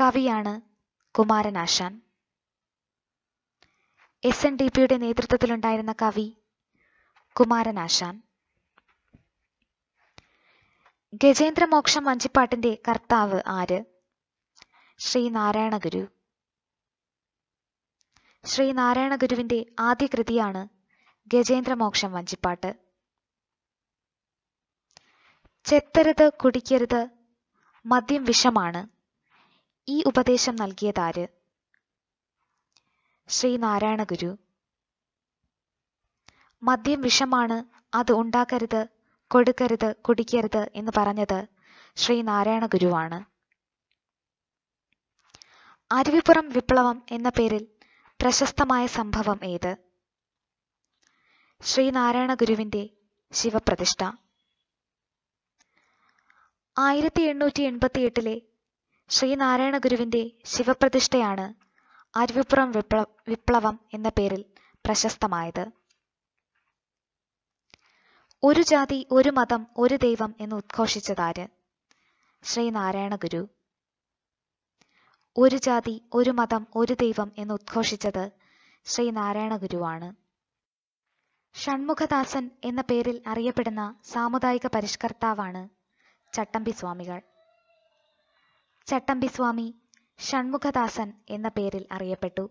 കവിയാണ് കുമാരനാശാൻ എസ് എൻ ഡി പിയുടെ നേതൃത്വത്തിലുണ്ടായിരുന്ന കവി കുമാരനാശാൻ ഗജേന്ദ്രമോക്ഷം മഞ്ചിപ്പാട്ടിന്റെ കർത്താവ് ആര് ശ്രീനാരായണ ഗുരു ശ്രീനാരായണ ഗുരുവിന്റെ ആദ്യ കൃതിയാണ് ഗജേന്ദ്രമോക്ഷം വഞ്ചിപ്പാട്ട് ചെത്തരുത് കുടിക്കരുത് മദ്യം വിഷമാണ് ഈ ഉപദേശം നൽകിയതാര് ശ്രീനാരായണ ഗുരു മദ്യം വിഷമാണ് അത് ഉണ്ടാക്കരുത് കൊടുക്കരുത് കുടിക്കരുത് എന്ന് പറഞ്ഞത് ശ്രീ നാരായണ ഗുരുവാണ് അരുവിപ്പുറം വിപ്ലവം എന്ന പേരിൽ പ്രശസ്തമായ സംഭവം ഏത് ശ്രീനാരായണ ഗുരുവിന്റെ ശിവപ്രതിഷ്ഠ ആയിരത്തി എണ്ണൂറ്റി എൺപത്തി എട്ടിലെ ശ്രീനാരായണ ഗുരുവിന്റെ ശിവപ്രതിഷ്ഠയാണ് അരുവിപ്പുറം വിപ്ലവം എന്ന പേരിൽ പ്രശസ്തമായത് ഒരു ജാതി ഒരു മതം ഒരു ദൈവം എന്ന് ഉദ്ഘോഷിച്ചതാര് ശ്രീനാരായണ ഗുരു ഒരു ജാതി ഒരു മതം ഒരു ദൈവം എന്ന് ഉദ്ഘോഷിച്ചത് ശ്രീനാരായണ ഗുരുവാണ് ഷൺമുഖദാസൻ എന്ന പേരിൽ അറിയപ്പെടുന്ന സാമുദായിക പരിഷ്കർത്താവാണ് ചട്ടമ്പി സ്വാമികൾ ചട്ടമ്പി സ്വാമി ഷൺമുഖദാസൻ എന്ന പേരിൽ അറിയപ്പെട്ടു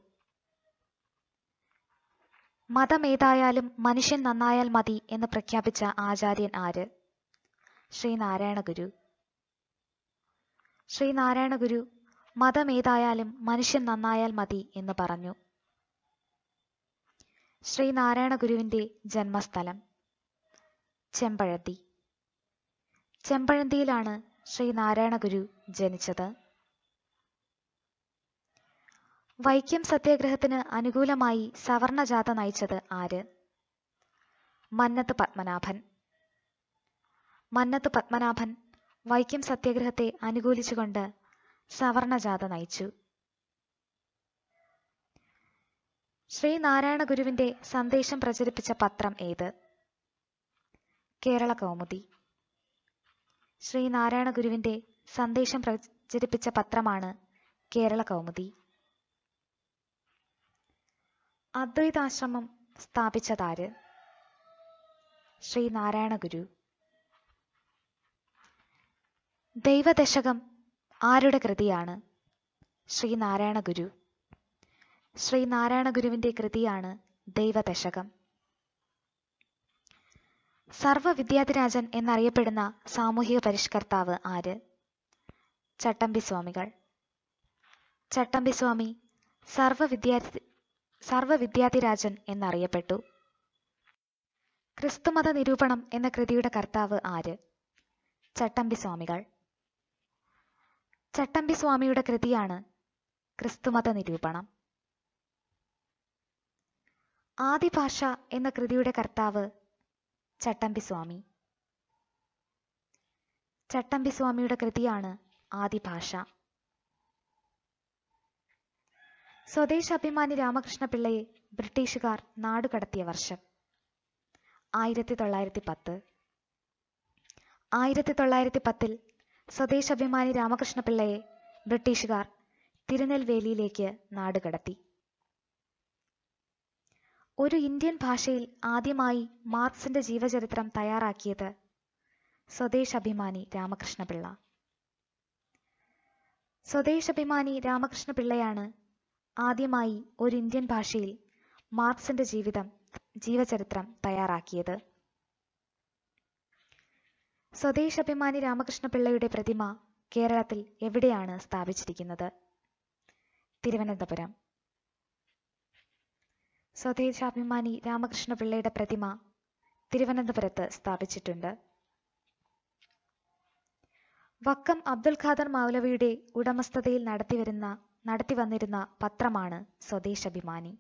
മതമേതായാലും മനുഷ്യൻ നന്നായാൽ മതി എന്ന് പ്രഖ്യാപിച്ച ആചാര്യൻ ആര് ശ്രീനാരായണ ഗുരു ശ്രീനാരായണ ഗുരു മതമേതായാലും മനുഷ്യൻ നന്നായാൽ മതി എന്ന് പറഞ്ഞു ശ്രീനാരായണ ഗുരുവിന്റെ ജന്മസ്ഥലം ചെമ്പഴന്തി ചെമ്പഴന്തിയിലാണ് ശ്രീനാരായണ ഗുരു ജനിച്ചത് വൈക്കം സത്യാഗ്രഹത്തിന് അനുകൂലമായി സവർണജാഥ നയിച്ചത് ആര് മന്നത്ത് പത്മനാഭൻ മന്നത്ത് പത്മനാഭൻ വൈക്കം സത്യാഗ്രഹത്തെ അനുകൂലിച്ചുകൊണ്ട് സവർണജാഥ നയിച്ചു ശ്രീനാരായണ ഗുരുവിന്റെ സന്ദേശം പ്രചരിപ്പിച്ച പത്രം ഏത് കേരള കൗമുദി ശ്രീനാരായണ ഗുരുവിന്റെ സന്ദേശം പ്രചരിപ്പിച്ച പത്രമാണ് കേരള കൗമുദി അദ്വൈതാശ്രമം സ്ഥാപിച്ചതാര് ശ്രീ നാരായണ ഗുരു ദൈവദശകം ആരുടെ കൃതിയാണ് ശ്രീ നാരായണ ഗുരു ശ്രീ നാരായണ ഗുരുവിന്റെ കൃതിയാണ് ദൈവദശകം സർവവിദ്യാധിരാജൻ എന്നറിയപ്പെടുന്ന സാമൂഹിക പരിഷ്കർത്താവ് ആര് ചട്ടമ്പി സ്വാമികൾ ചട്ടമ്പി സ്വാമി സർവവിദ്യാ സർവവിദ്യാധിരാജൻ എന്നറിയപ്പെട്ടു ക്രിസ്തുമത നിരൂപണം എന്ന കൃതിയുടെ കർത്താവ് ആര് ചട്ടമ്പി സ്വാമികൾ ചട്ടമ്പി സ്വാമിയുടെ കൃതിയാണ് ക്രിസ്തുമത നിരൂപണം ആദിഭാഷ എന്ന കൃതിയുടെ കർത്താവ് ചട്ടമ്പി സ്വാമി ചട്ടമ്പി സ്വാമിയുടെ കൃതിയാണ് ആദിഭാഷ സ്വദേശാഭിമാനി പിള്ളയെ ബ്രിട്ടീഷുകാർ നാടുകടത്തിയ വർഷം ആയിരത്തി തൊള്ളായിരത്തി പത്ത് ആയിരത്തി തൊള്ളായിരത്തി പത്തിൽ സ്വദേശാഭിമാനി പിള്ളയെ ബ്രിട്ടീഷുകാർ തിരുനെൽവേലിയിലേക്ക് നാടുകടത്തി ഒരു ഇന്ത്യൻ ഭാഷയിൽ ആദ്യമായി മാർക്സിന്റെ ജീവചരിത്രം തയ്യാറാക്കിയത് സ്വദേശാഭിമാനി രാമകൃഷ്ണപിള്ള സ്വദേശാഭിമാനി രാമകൃഷ്ണപിള്ളയാണ് ആദ്യമായി ഒരു ഇന്ത്യൻ ഭാഷയിൽ മാർക്സിന്റെ ജീവിതം ജീവചരിത്രം തയ്യാറാക്കിയത് സ്വദേശാഭിമാനി രാമകൃഷ്ണപിള്ളയുടെ പ്രതിമ കേരളത്തിൽ എവിടെയാണ് സ്ഥാപിച്ചിരിക്കുന്നത് തിരുവനന്തപുരം സ്വദേശാഭിമാനി രാമകൃഷ്ണപിള്ളയുടെ പ്രതിമ തിരുവനന്തപുരത്ത് സ്ഥാപിച്ചിട്ടുണ്ട് വക്കം അബ്ദുൽ ഖാദർ മൗലവിയുടെ ഉടമസ്ഥതയിൽ നടത്തിവരുന്ന നടത്തിവന്നിരുന്ന പത്രമാണ് സ്വദേശാഭിമാനി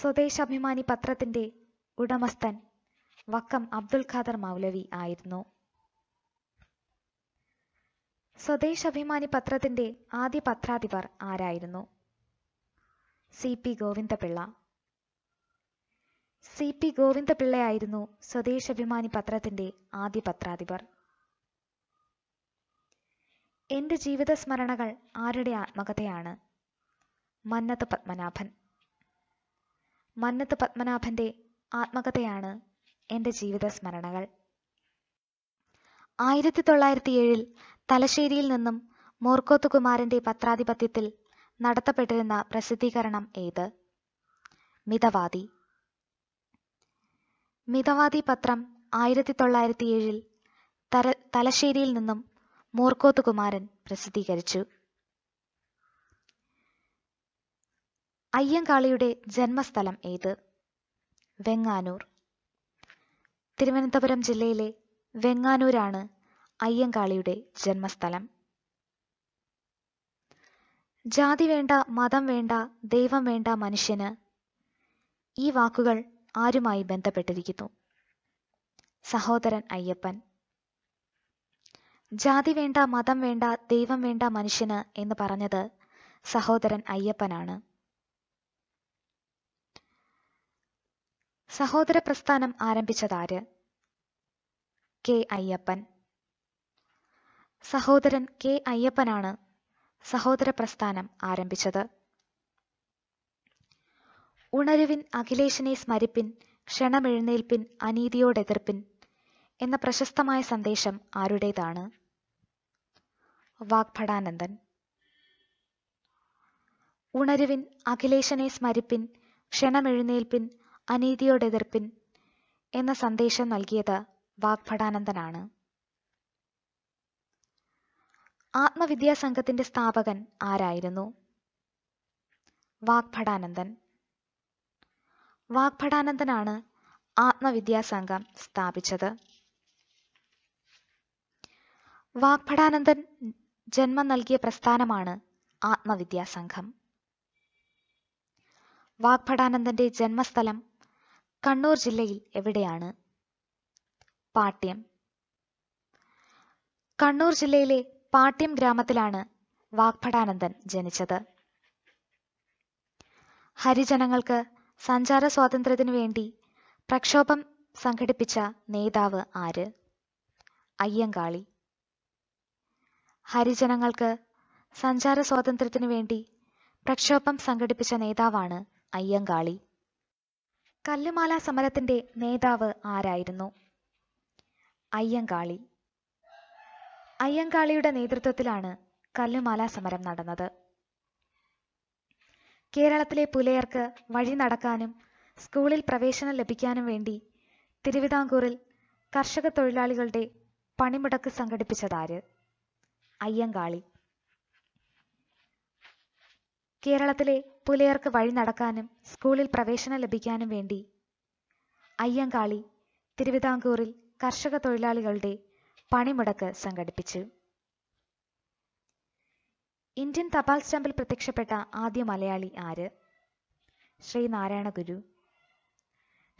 സ്വദേശാഭിമാനി പത്രത്തിന്റെ ഉടമസ്ഥൻ വക്കം അബ്ദുൽ ഖാദർ മൗലവി ആയിരുന്നു സ്വദേശാഭിമാനി പത്രത്തിന്റെ ആദ്യ പത്രാധിപർ ആരായിരുന്നു C P Govindapillai C P ഗോവിന്ദപിള്ളയായിരുന്നു സ്വദേശാഭിമാനി പത്രത്തിന്റെ ആദ്യ പത്രാധിപർ എൻ്റെ ജീവിത സ്മരണകൾ ആരുടെ ആത്മകഥയാണ് മന്നത്ത് പത്മനാഭൻ മന്നത്ത് പത്മനാഭൻ്റെ ആത്മകഥയാണ് എൻ്റെ ജീവിത സ്മരണകൾ ആയിരത്തി തൊള്ളായിരത്തി ഏഴിൽ തലശ്ശേരിയിൽ നിന്നും മോർക്കോത്ത് കുമാരൻ്റെ പത്രാധിപത്യത്തിൽ നടത്തപ്പെട്ടിരുന്ന പ്രസിദ്ധീകരണം ഏത് മിതവാദി മിതവാദി പത്രം ആയിരത്തി തൊള്ളായിരത്തി ഏഴിൽ തലശ്ശേരിയിൽ നിന്നും മൂർക്കോത്ത് കുമാരൻ പ്രസിദ്ധീകരിച്ചു അയ്യങ്കാളിയുടെ ജന്മസ്ഥലം ഏത് വെങ്ങാനൂർ തിരുവനന്തപുരം ജില്ലയിലെ വെങ്ങാനൂരാണ് അയ്യങ്കാളിയുടെ ജന്മസ്ഥലം ജാതി വേണ്ട മതം വേണ്ട ദൈവം വേണ്ട മനുഷ്യന് ഈ വാക്കുകൾ ആരുമായി ബന്ധപ്പെട്ടിരിക്കുന്നു സഹോദരൻ അയ്യപ്പൻ ജാതി വേണ്ട മതം വേണ്ട ദൈവം വേണ്ട മനുഷ്യന് എന്ന് പറഞ്ഞത് സഹോദരൻ അയ്യപ്പനാണ് സഹോദര പ്രസ്ഥാനം ആരംഭിച്ചതാര് കെ അയ്യപ്പൻ സഹോദരൻ കെ അയ്യപ്പനാണ് സഹോദര പ്രസ്ഥാനം ആരംഭിച്ചത് ഉണരുവിൻ അഖിലേഷിനെ സ്മരിപ്പിൻ ക്ഷണമെഴുന്നേൽപ്പിൻ അനീതിയോടെതിർപ്പിൻ എന്ന പ്രശസ്തമായ സന്ദേശം ആരുടേതാണ് വാഗ്ഭടാനന്ദൻ ഉണരുവിൻ അഖിലേഷനെ സ്മരിപ്പിൻ ക്ഷണമെഴുന്നേൽപ്പിൻ അനീതിയോടെതിർപ്പിൻ എന്ന സന്ദേശം നൽകിയത് വാഗ്ഭടാനന്ദനാണ് ആത്മവിദ്യാസംഘത്തിന്റെ സ്ഥാപകൻ ആരായിരുന്നു വാഗ്ഭടാനന്ദൻ വാഗ്ഭടാനന്ദനാണ് ആത്മവിദ്യാസംഘം സ്ഥാപിച്ചത് വാഗ്ഭടാനന്ദൻ ജന്മം നൽകിയ പ്രസ്ഥാനമാണ് ആത്മവിദ്യാസംഘം വാഗ്ഭടാനന്ദന്റെ ജന്മസ്ഥലം കണ്ണൂർ ജില്ലയിൽ എവിടെയാണ് പാട്യം കണ്ണൂർ ജില്ലയിലെ പാട്യം ഗ്രാമത്തിലാണ് വാഗ്ഭടാനന്ദൻ ജനിച്ചത് ഹരിജനങ്ങൾക്ക് സഞ്ചാര സ്വാതന്ത്ര്യത്തിനു വേണ്ടി പ്രക്ഷോഭം സംഘടിപ്പിച്ച നേതാവ് ആര് അയ്യങ്കാളി ഹരിജനങ്ങൾക്ക് സഞ്ചാര സ്വാതന്ത്ര്യത്തിനു വേണ്ടി പ്രക്ഷോഭം സംഘടിപ്പിച്ച നേതാവാണ് അയ്യങ്കാളി കല്ലുമാല സമരത്തിന്റെ നേതാവ് ആരായിരുന്നു അയ്യങ്കാളി അയ്യങ്കാളിയുടെ നേതൃത്വത്തിലാണ് കല്ലുമാല സമരം നടന്നത് കേരളത്തിലെ പുലയർക്ക് വഴി നടക്കാനും സ്കൂളിൽ പ്രവേശനം ലഭിക്കാനും വേണ്ടി തിരുവിതാംകൂറിൽ കർഷക തൊഴിലാളികളുടെ പണിമുടക്ക് സംഘടിപ്പിച്ചതാര് അയ്യങ്കാളി കേരളത്തിലെ പുലയർക്ക് വഴി നടക്കാനും സ്കൂളിൽ പ്രവേശനം ലഭിക്കാനും വേണ്ടി അയ്യങ്കാളി തിരുവിതാംകൂറിൽ കർഷക തൊഴിലാളികളുടെ പണിമുടക്ക് സംഘടിപ്പിച്ചു ഇന്ത്യൻ തപാൽ സ്റ്റാമ്പിൽ പ്രത്യക്ഷപ്പെട്ട ആദ്യ മലയാളി ആര് ശ്രീനാരായണ ഗുരു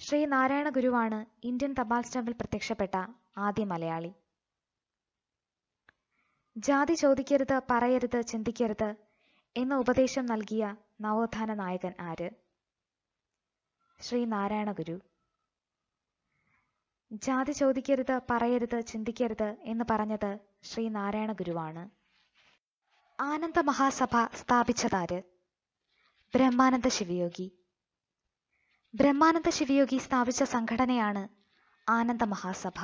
ശ്രീനാരായണ ഗുരുവാണ് ഇന്ത്യൻ തപാൽ സ്റ്റാമ്പിൽ പ്രത്യക്ഷപ്പെട്ട ആദ്യ മലയാളി ജാതി ചോദിക്കരുത് പറയരുത് ചിന്തിക്കരുത് എന്ന ഉപദേശം നൽകിയ നവോത്ഥാന നായകൻ ആര് ശ്രീ നാരായണ ഗുരു ജാതി ചോദിക്കരുത് പറയരുത് ചിന്തിക്കരുത് എന്ന് പറഞ്ഞത് ശ്രീ നാരായണ ഗുരുവാണ് ആനന്ദ മഹാസഭ സ്ഥാപിച്ചതാര് ബ്രഹ്മാനന്ദ ശിവയോഗി ബ്രഹ്മാനന്ദ ശിവയോഗി സ്ഥാപിച്ച സംഘടനയാണ് ആനന്ദ മഹാസഭ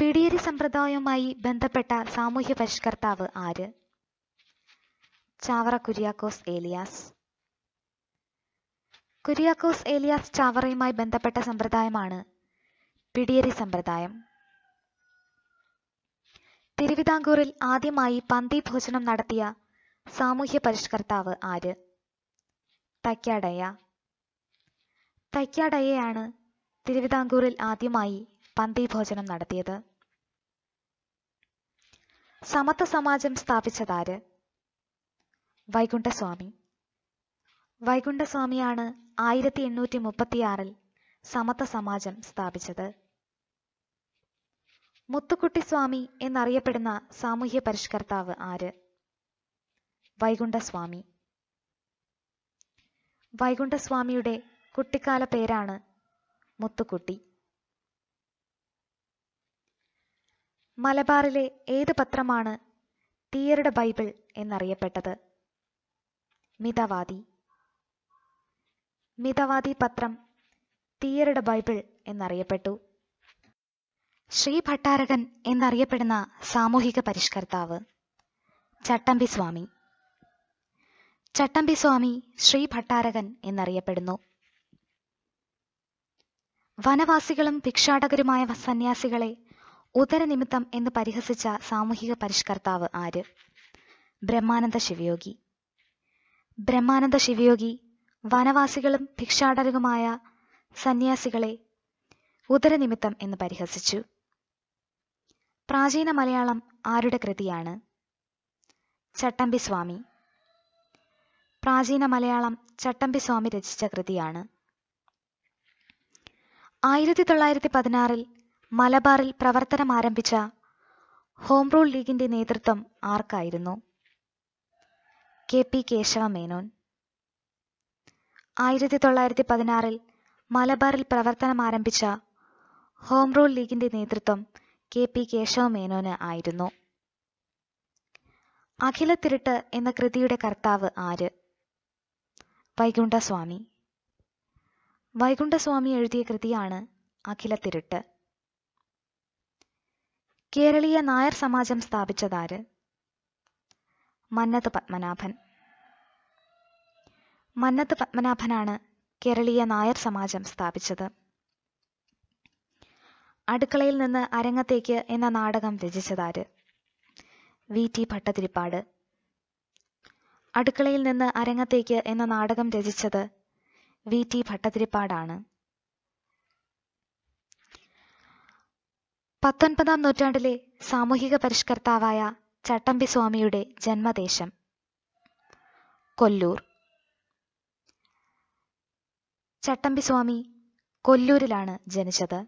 പിടിയരി സമ്പ്രദായവുമായി ബന്ധപ്പെട്ട സാമൂഹ്യ പരിഷ്കർത്താവ് ആര് ചാവറ കുര്യാക്കോസ് ഏലിയാസ് കുര്യാക്കോസ് ഏലിയാസ് ചാവറയുമായി ബന്ധപ്പെട്ട സമ്പ്രദായമാണ് പിടിയരി സമ്പ്രദായം തിരുവിതാംകൂറിൽ ആദ്യമായി പന്തി ഭോജനം നടത്തിയ സാമൂഹ്യ പരിഷ്കർത്താവ് ആര് തയ്ക്കാടയ തയ്ക്കാടയയാണ് തിരുവിതാംകൂറിൽ ആദ്യമായി പന്തിഭോജനം നടത്തിയത് സമത്വ സമാജം സ്ഥാപിച്ചതാര് വൈകുണ്ഠസ്വാമി വൈകുണ്ഠസ്വാമിയാണ് ആയിരത്തി എണ്ണൂറ്റി മുപ്പത്തിയാറിൽ സമത്വ സമാജം സ്ഥാപിച്ചത് മുത്തുക്കുട്ടി സ്വാമി എന്നറിയപ്പെടുന്ന സാമൂഹ്യ പരിഷ്കർത്താവ് ആര് വൈകുണ്ഠസ്വാമി വൈകുണ്ഠസ്വാമിയുടെ കുട്ടിക്കാല പേരാണ് മുത്തുക്കുട്ടി മലബാറിലെ ഏത് പത്രമാണ് തീയറുടെ ബൈബിൾ എന്നറിയപ്പെട്ടത് മിതവാദി മിതവാദി പത്രം തീയറുടെ ബൈബിൾ എന്നറിയപ്പെട്ടു ശ്രീ ഭട്ടാരകൻ എന്നറിയപ്പെടുന്ന സാമൂഹിക പരിഷ്കർത്താവ് ചട്ടമ്പി സ്വാമി ചട്ടമ്പി സ്വാമി ശ്രീ ഭട്ടാരകൻ എന്നറിയപ്പെടുന്നു വനവാസികളും ഭിക്ഷാടകരുമായ സന്യാസികളെ ഉദരനിമിത്തം എന്ന് പരിഹസിച്ച സാമൂഹിക പരിഷ്കർത്താവ് ആര് ബ്രഹ്മാനന്ദ ശിവയോഗി ബ്രഹ്മാനന്ദ ശിവയോഗി വനവാസികളും ഭിക്ഷാടകരുമായ സന്യാസികളെ ഉദരനിമിത്തം എന്ന് പരിഹസിച്ചു പ്രാചീന മലയാളം ആരുടെ കൃതിയാണ് ചട്ടമ്പി സ്വാമി പ്രാചീന മലയാളം ചട്ടമ്പി സ്വാമി രചിച്ച കൃതിയാണ് ആയിരത്തി തൊള്ളായിരത്തി പതിനാറിൽ മലബാറിൽ പ്രവർത്തനം ആരംഭിച്ച ഹോം റൂൾ ലീഗിന്റെ നേതൃത്വം ആർക്കായിരുന്നു കെ പി കേശവ മേനോൻ ആയിരത്തി തൊള്ളായിരത്തി പതിനാറിൽ മലബാറിൽ പ്രവർത്തനം ആരംഭിച്ച ഹോം റൂൾ ലീഗിന്റെ നേതൃത്വം കെ പി കേശവ മേനോന് ആയിരുന്നു തിരുട്ട് എന്ന കൃതിയുടെ കർത്താവ് ആര് വൈകുണ്ഠസ്വാമി വൈകുണ്ഠസ്വാമി എഴുതിയ കൃതിയാണ് തിരുട്ട് കേരളീയ നായർ സമാജം സ്ഥാപിച്ചതാര് മന്നത്ത് പത്മനാഭൻ മന്നത്ത് പത്മനാഭനാണ് കേരളീയ നായർ സമാജം സ്ഥാപിച്ചത് അടുക്കളയിൽ നിന്ന് അരങ്ങത്തേക്ക് എന്ന നാടകം രചിച്ചതാര് വി ടി ഭട്ടതിരിപ്പാട് അടുക്കളയിൽ നിന്ന് അരങ്ങത്തേക്ക് എന്ന നാടകം രചിച്ചത് വി ടി ഭട്ടതിരിപ്പാടാണ് പത്തൊൻപതാം നൂറ്റാണ്ടിലെ സാമൂഹിക പരിഷ്കർത്താവായ ചട്ടമ്പി സ്വാമിയുടെ ജന്മദേശം കൊല്ലൂർ ചട്ടമ്പി സ്വാമി കൊല്ലൂരിലാണ് ജനിച്ചത്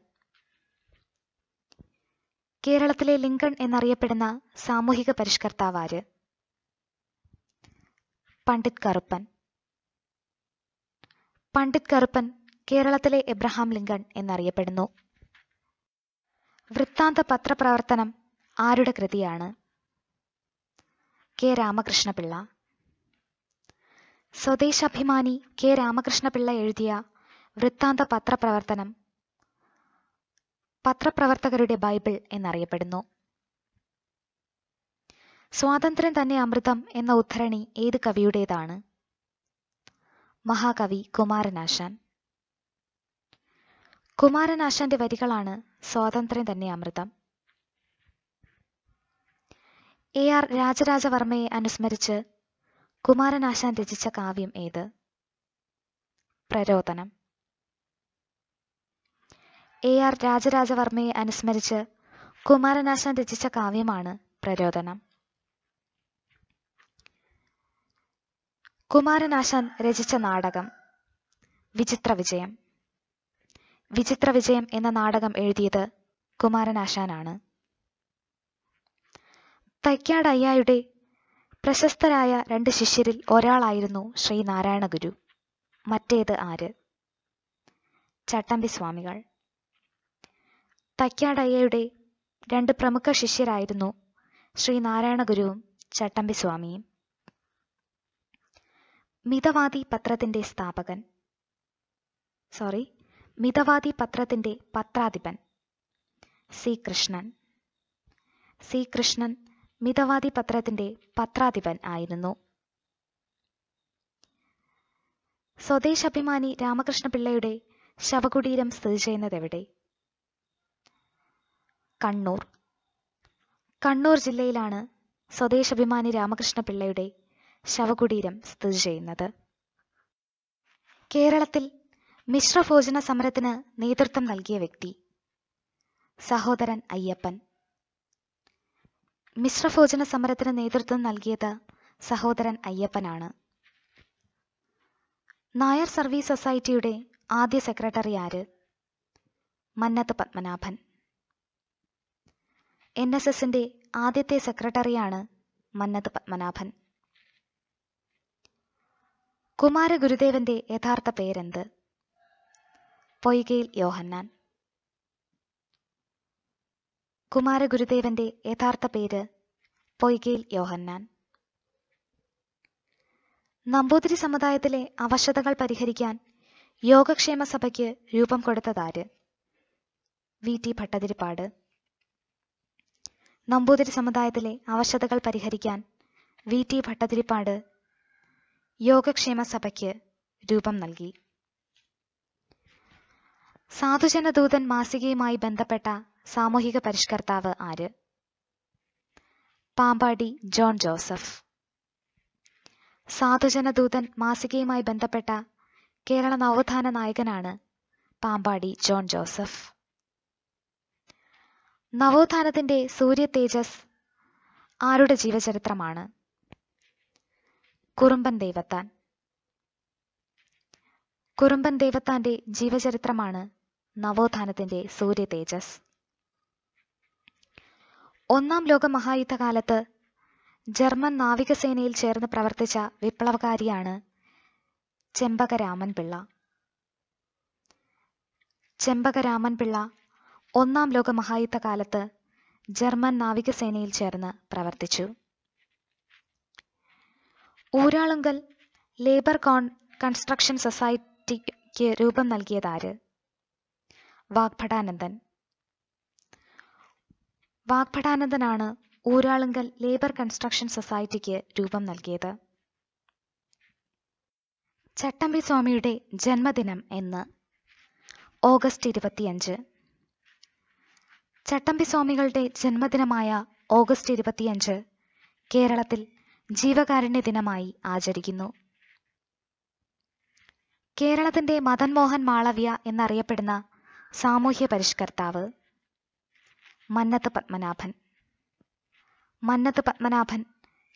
കേരളത്തിലെ ലിങ്കൺ എന്നറിയപ്പെടുന്ന സാമൂഹിക പരിഷ്കർത്താവാര് പണ്ഡിറ്റ് കറുപ്പൻ പണ്ഡിറ്റ് കറുപ്പൻ കേരളത്തിലെ എബ്രഹാം ലിങ്കൺ എന്നറിയപ്പെടുന്നു വൃത്താന്ത പത്രപ്രവർത്തനം ആരുടെ കൃതിയാണ് കെ രാമകൃഷ്ണപിള്ള സ്വദേശാഭിമാനി കെ രാമകൃഷ്ണപിള്ള എഴുതിയ വൃത്താന്ത പത്രപ്രവർത്തനം പത്രപ്രവർത്തകരുടെ ബൈബിൾ എന്നറിയപ്പെടുന്നു സ്വാതന്ത്ര്യം തന്നെ അമൃതം എന്ന ഉദ്ധരണി ഏത് കവിയുടേതാണ് മഹാകവി കുമാരനാശാൻ കുമാരനാശാന്റെ വരികളാണ് സ്വാതന്ത്ര്യം തന്നെ അമൃതം എ ആർ രാജരാജവർമ്മയെ അനുസ്മരിച്ച് കുമാരനാശാൻ രചിച്ച കാവ്യം ഏത് പ്രരോദനം എ ആർ രാജരാജവർമ്മയെ അനുസ്മരിച്ച് കുമാരനാശാൻ രചിച്ച കാവ്യമാണ് പ്രരോദനം കുമാരനാശാൻ രചിച്ച നാടകം വിചിത്ര വിജയം വിചിത്ര വിജയം എന്ന നാടകം എഴുതിയത് കുമാരനാശാനാണ് അയ്യായുടെ പ്രശസ്തരായ രണ്ട് ശിഷ്യരിൽ ഒരാളായിരുന്നു ശ്രീ നാരായണ ഗുരു മറ്റേത് ആര് ചട്ടമ്പി സ്വാമികൾ തൈക്കാടയ്യയുടെ രണ്ട് പ്രമുഖ ശിഷ്യരായിരുന്നു ശ്രീ നാരായണ ഗുരുവും ചട്ടമ്പി സ്വാമിയും മിതവാദി പത്രത്തിന്റെ സ്ഥാപകൻ സോറി മിതവാദി പത്രത്തിൻ്റെ പത്രാധിപൻ സി കൃഷ്ണൻ സി കൃഷ്ണൻ മിതവാദി പത്രത്തിൻ്റെ പത്രാധിപൻ ആയിരുന്നു സ്വദേശാഭിമാനി രാമകൃഷ്ണപിള്ളയുടെ ശവകുടീരം സ്ഥിതി എവിടെ കണ്ണൂർ കണ്ണൂർ ജില്ലയിലാണ് സ്വദേശാഭിമാനി രാമകൃഷ്ണപിള്ളയുടെ ശവകുടീരം സ്ഥിതി ചെയ്യുന്നത് കേരളത്തിൽ മിശ്രഭോജന സമരത്തിന് നേതൃത്വം നൽകിയ വ്യക്തി സഹോദരൻ അയ്യപ്പൻ മിശ്രഭോജന സമരത്തിന് നേതൃത്വം നൽകിയത് സഹോദരൻ അയ്യപ്പനാണ് നായർ സർവീസ് സൊസൈറ്റിയുടെ ആദ്യ സെക്രട്ടറി ആര് മന്നത്ത് പത്മനാഭൻ എൻ എസ് എസിന്റെ ആദ്യത്തെ സെക്രട്ടറിയാണ് മന്നത്ത് പത്മനാഭൻ കുമാര ഗുരുദേവന്റെ യഥാർത്ഥ പേരെന്ത് പൊയ്കയിൽ യോഹന്നാൻ കുമാരഗുരുദേവന്റെ യഥാർത്ഥ പേര് പൊയ്കയിൽ യോഹന്നാൻ നമ്പൂതിരി സമുദായത്തിലെ അവശതകൾ പരിഹരിക്കാൻ യോഗക്ഷേമ സഭയ്ക്ക് രൂപം കൊടുത്തതാര് വി ടി ഭട്ടതിരിപ്പാട് നമ്പൂതിരി സമുദായത്തിലെ അവശതകൾ പരിഹരിക്കാൻ വി ടി ഭട്ടതിരിപ്പാട് യോഗക്ഷേമ സഭയ്ക്ക് രൂപം നൽകി സാധുജനദൂതൻ മാസികയുമായി ബന്ധപ്പെട്ട സാമൂഹിക പരിഷ്കർത്താവ് ആര് പാമ്പാടി ജോൺ ജോസഫ് സാധുജനദൂതൻ മാസികയുമായി ബന്ധപ്പെട്ട കേരള നവോത്ഥാന നായകനാണ് പാമ്പാടി ജോൺ ജോസഫ് നവോത്ഥാനത്തിന്റെ സൂര്യ തേജസ് ആരുടെ ജീവചരിത്രമാണ് കുറുമ്പൻ ദേവത്താൻ കുറുമ്പൻ ദേവത്താന്റെ ജീവചരിത്രമാണ് നവോത്ഥാനത്തിന്റെ സൂര്യ തേജസ് ഒന്നാം ലോക മഹായുദ്ധകാലത്ത് ജർമ്മൻ നാവികസേനയിൽ ചേർന്ന് പ്രവർത്തിച്ച വിപ്ലവകാരിയാണ് ചെമ്പകരാമൻ പിള്ള ചെമ്പകരാമൻ പിള്ള ഒന്നാം ലോക മഹായുദ്ധകാലത്ത് ജർമ്മൻ നാവികസേനയിൽ ചേർന്ന് പ്രവർത്തിച്ചു ഊരാളുങ്കൽ ലേബർ കോൺ കൺസ്ട്രക്ഷൻ സൊസൈറ്റിക്ക് രൂപം നൽകിയതാര് വാഗ്ഭടാനന്ദൻ വാഗ്ഭടാനന്ദനാണ് ഊരാളുങ്കൽ ലേബർ കൺസ്ട്രക്ഷൻ സൊസൈറ്റിക്ക് രൂപം നൽകിയത് ചട്ടമ്പി സ്വാമിയുടെ ജന്മദിനം എന്ന് ഓഗസ്റ്റ് ഇരുപത്തിയഞ്ച് ചട്ടമ്പി സ്വാമികളുടെ ജന്മദിനമായ ഓഗസ്റ്റ് ഇരുപത്തിയഞ്ച് കേരളത്തിൽ ജീവകാരുണ്യ ദിനമായി ആചരിക്കുന്നു കേരളത്തിന്റെ മദൻ മോഹൻ മാളവ്യ എന്നറിയപ്പെടുന്ന സാമൂഹ്യ പരിഷ്കർത്താവ് മന്നത്ത് പത്മനാഭൻ മന്നത്ത് പത്മനാഭൻ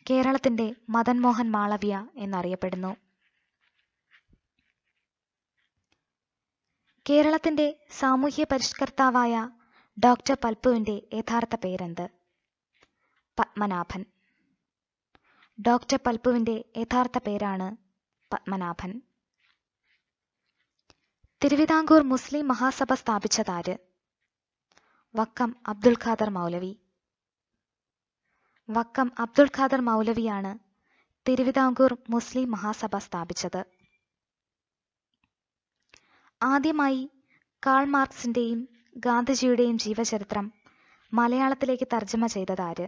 കേരളത്തിൻ്റെ മദൻമോഹൻ മാളവ്യ എന്നറിയപ്പെടുന്നു കേരളത്തിൻ്റെ സാമൂഹ്യ പരിഷ്കർത്താവായ ഡോക്ടർ പൽപ്പുവിൻ്റെ യഥാർത്ഥ പേരെന്ത് പത്മനാഭൻ ഡോക്ടർ പൽപ്പുവിൻ്റെ യഥാർത്ഥ പേരാണ് പത്മനാഭൻ തിരുവിതാംകൂർ മുസ്ലിം മഹാസഭ സ്ഥാപിച്ചതാര് വക്കം അബ്ദുൽ ഖാദർ മൗലവി വക്കം അബ്ദുൽ ഖാദർ മൗലവിയാണ് തിരുവിതാംകൂർ മുസ്ലിം മഹാസഭ സ്ഥാപിച്ചത് ആദ്യമായി കാൾ മാർക്സിന്റെയും ഗാന്ധിജിയുടെയും ജീവചരിത്രം മലയാളത്തിലേക്ക് തർജ്ജമ ചെയ്തതാര്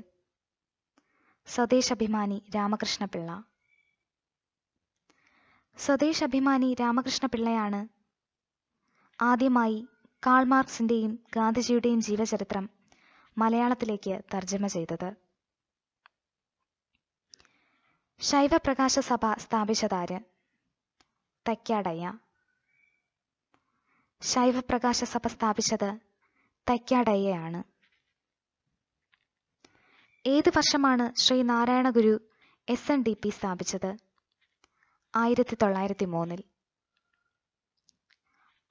സ്വദേശ് അഭിമാനി രാമകൃഷ്ണപിള്ള സ്വദേശ് അഭിമാനി രാമകൃഷ്ണപിള്ളയാണ് ആദ്യമായി കാൾ മാർക്സിന്റെയും ഗാന്ധിജിയുടെയും ജീവചരിത്രം മലയാളത്തിലേക്ക് തർജ്ജമ ചെയ്തത് ശൈവപ്രകാശ സഭ സ്ഥാപിച്ചതാര് തയ്ക്കാടയ്യ ശൈവപ്രകാശ സഭ സ്ഥാപിച്ചത് തൈക്കാടയ്യയാണ് ഏത് വർഷമാണ് Sree Narayana Guru S N D P സ്ഥാപിച്ചത് ആയിരത്തി തൊള്ളായിരത്തി മൂന്നിൽ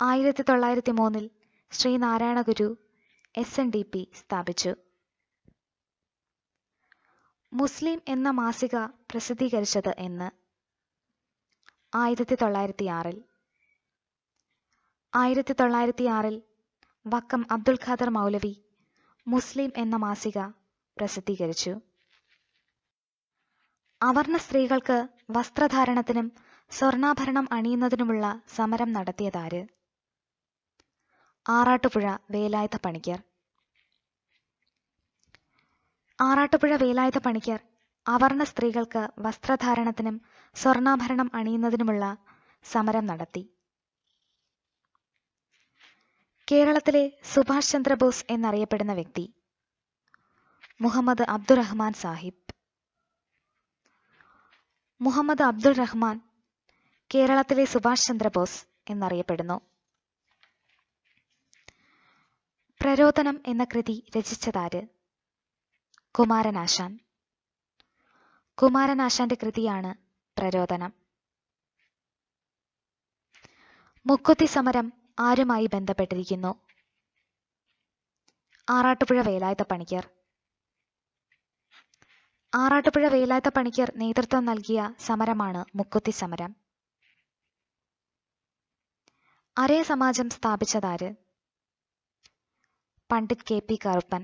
ആയിരത്തി തൊള്ളായിരത്തി മൂന്നിൽ Sreenarayana Guru S N D P സ്ഥാപിച്ചു മുസ്ലിം എന്ന മാസിക പ്രസിദ്ധീകരിച്ചത് എന്ന് ആയിരത്തി തൊള്ളായിരത്തി ആറിൽ ആയിരത്തി തൊള്ളായിരത്തി ആറിൽ വക്കം അബ്ദുൽ ഖാദർ മൗലവി മുസ്ലിം എന്ന മാസിക പ്രസിദ്ധീകരിച്ചു അവർണ സ്ത്രീകൾക്ക് വസ്ത്രധാരണത്തിനും സ്വർണാഭരണം അണിയുന്നതിനുമുള്ള സമരം നടത്തിയതാര് ആറാട്ടുപുഴ വേലായുധ പണിക്കർ ആറാട്ടുപുഴ വേലായുധ പണിക്കർ അവർണ സ്ത്രീകൾക്ക് വസ്ത്രധാരണത്തിനും സ്വർണാഭരണം അണിയുന്നതിനുമുള്ള സമരം നടത്തി കേരളത്തിലെ സുഭാഷ് ചന്ദ്രബോസ് എന്നറിയപ്പെടുന്ന വ്യക്തി മുഹമ്മദ് അബ്ദുറഹ്മാൻ സാഹിബ് മുഹമ്മദ് അബ്ദുൾ റഹ്മാൻ കേരളത്തിലെ സുഭാഷ് ചന്ദ്രബോസ് എന്നറിയപ്പെടുന്നു പ്രരോദനം എന്ന കൃതി രചിച്ചതാര് കുമാരനാശാൻ കുമാരനാശാന്റെ കൃതിയാണ് പ്രരോദനം മുക്കുത്തി സമരം ആരുമായി ബന്ധപ്പെട്ടിരിക്കുന്നു ആറാട്ടുപുഴ വേലായുധ പണിക്കർ ആറാട്ടുപുഴ വേലായുധ പണിക്കർ നേതൃത്വം നൽകിയ സമരമാണ് മുക്കുത്തി സമരം അരേ സമാജം സ്ഥാപിച്ചതാര് Pandit K P Karuppan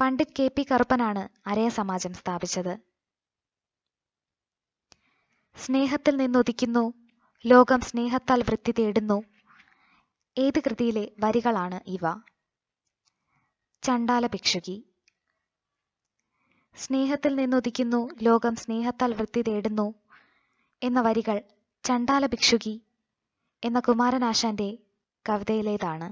Pandit K P കറുപ്പനാണ് അരയ സമാജം സ്ഥാപിച്ചത് സ്നേഹത്തിൽ നിന്നൊതിക്കുന്നു ലോകം സ്നേഹത്താൽ വൃത്തി തേടുന്നു ഏത് കൃതിയിലെ വരികളാണ് ഇവ ചണ്ടാല ഭിക്ഷുകി സ്നേഹത്തിൽ നിന്നൊതിക്കുന്നു ലോകം സ്നേഹത്താൽ വൃത്തി തേടുന്നു എന്ന വരികൾ ചണ്ടാല ഭിക്ഷുകി എന്ന കുമാരനാശാന്റെ കവിതയിലേതാണ്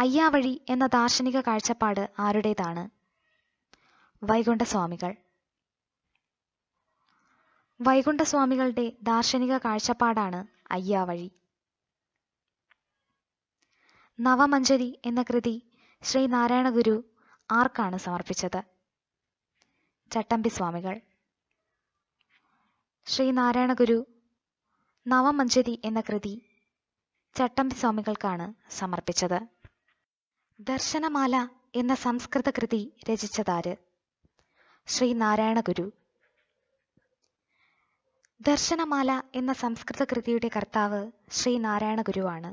അയ്യാവഴി എന്ന ദാർശനിക കാഴ്ചപ്പാട് ആരുടേതാണ് വൈകുണ്ഠസ്വാമികൾ വൈകുണ്ഠസ്വാമികളുടെ ദാർശനിക കാഴ്ചപ്പാടാണ് അയ്യാവഴി നവമഞ്ജരി എന്ന കൃതി ശ്രീ നാരായണ ഗുരു ആർക്കാണ് സമർപ്പിച്ചത് ചട്ടമ്പി സ്വാമികൾ ശ്രീ നാരായണ ഗുരു നവമഞ്ജരി എന്ന കൃതി ചട്ടമ്പി സ്വാമികൾക്കാണ് സമർപ്പിച്ചത് ദർശനമാല എന്ന സംസ്കൃത കൃതി രചിച്ചതാര് ശ്രീനാരായണ ഗുരു ദർശനമാല എന്ന സംസ്കൃത കൃതിയുടെ കർത്താവ് ശ്രീനാരായണ ഗുരുവാണ്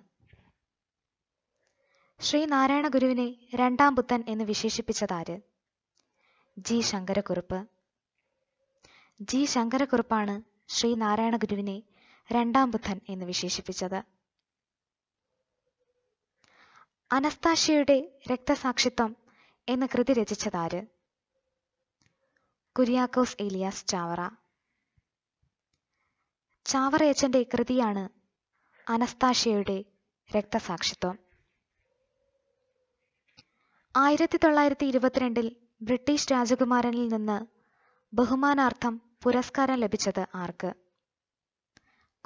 ശ്രീനാരായണ ഗുരുവിനെ രണ്ടാം ബുദ്ധൻ എന്ന് വിശേഷിപ്പിച്ചതാര് ജി ശങ്കരക്കുറുപ്പ് ജി ശങ്കരക്കുറുപ്പാണ് ശ്രീനാരായണ ഗുരുവിനെ രണ്ടാം ബുദ്ധൻ എന്ന് വിശേഷിപ്പിച്ചത് അനസ്താശയുടെ രക്തസാക്ഷിത്വം എന്ന കൃതി രചിച്ചതാര് കുര്യാക്കോസ് ഏലിയാസ് ചാവറ ചാവറയച്ചൻ്റെ കൃതിയാണ് അനസ്താശയുടെ രക്തസാക്ഷിത്വം ആയിരത്തി തൊള്ളായിരത്തി ഇരുപത്തിരണ്ടിൽ ബ്രിട്ടീഷ് രാജകുമാരനിൽ നിന്ന് ബഹുമാനാർത്ഥം പുരസ്കാരം ലഭിച്ചത് ആർക്ക്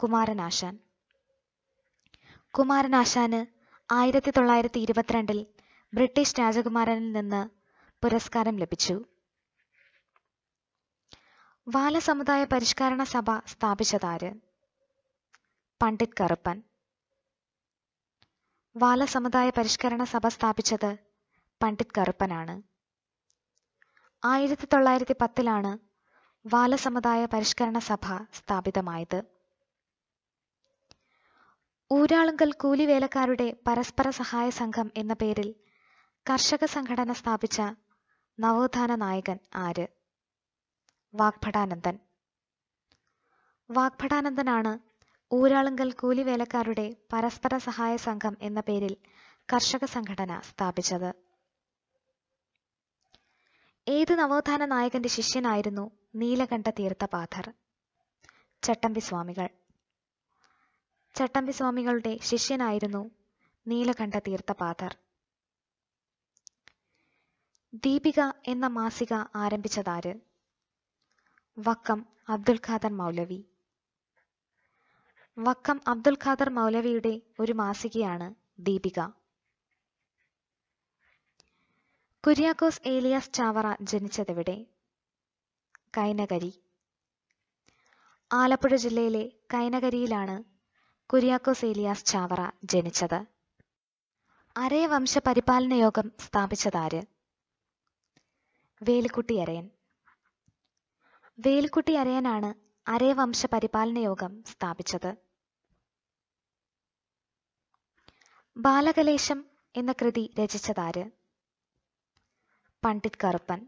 കുമാരനാശാൻ കുമാരനാശാന് ആയിരത്തി തൊള്ളായിരത്തി ഇരുപത്തിരണ്ടിൽ ബ്രിട്ടീഷ് രാജകുമാരനിൽ നിന്ന് പുരസ്കാരം ലഭിച്ചു വാല സമുദായ പരിഷ്കരണ സഭ സ്ഥാപിച്ചതാര് പണ്ഡിറ്റ് കറുപ്പൻ വാല സമുദായ പരിഷ്കരണ സഭ സ്ഥാപിച്ചത് പണ്ഡിറ്റ് കറുപ്പനാണ് ആയിരത്തി തൊള്ളായിരത്തി പത്തിലാണ് വാല സമുദായ പരിഷ്കരണ സഭ സ്ഥാപിതമായത് ഊരാളുങ്കൽ കൂലിവേലക്കാരുടെ പരസ്പര സഹായ സംഘം എന്ന പേരിൽ കർഷക സംഘടന സ്ഥാപിച്ച നവോത്ഥാന നായകൻ ആര് വാഗ്ഭടാനന്ദൻ വാഗ്ഭടാനന്ദനാണ് ഊരാളുങ്കൽ കൂലിവേലക്കാരുടെ പരസ്പര സഹായ സംഘം എന്ന പേരിൽ കർഷക സംഘടന സ്ഥാപിച്ചത് ഏത് നവോത്ഥാന നായകന്റെ ശിഷ്യനായിരുന്നു നീലകണ്ഠ തീർത്ഥപാഥർ ചട്ടമ്പി സ്വാമികൾ ചട്ടമ്പി സ്വാമികളുടെ ശിഷ്യനായിരുന്നു നീലകണ്ഠ തീർത്ഥപാദർ ദീപിക എന്ന മാസിക ആരംഭിച്ചതാര് വക്കം അബ്ദുൽ ഖാദർ മൗലവി വക്കം അബ്ദുൽ ഖാദർ മൗലവിയുടെ ഒരു മാസികയാണ് ദീപിക കുര്യാക്കോസ് ഏലിയാസ് ചാവറ ജനിച്ചതെവിടെ കൈനകരി ആലപ്പുഴ ജില്ലയിലെ കൈനകരിയിലാണ് കുര്യാക്കോസ് ഏലിയാസ് ചാവറ ജനിച്ചത് അരേ വംശ പരിപാലന യോഗം സ്ഥാപിച്ചതാര് വേലുക്കുട്ടി അരയൻ വേലുക്കുട്ടി അരയനാണ് അരേ വംശ പരിപാലന യോഗം സ്ഥാപിച്ചത് ബാലകലേശം എന്ന കൃതി രചിച്ചതാര് പണ്ഡിറ്റ് കറുപ്പൻ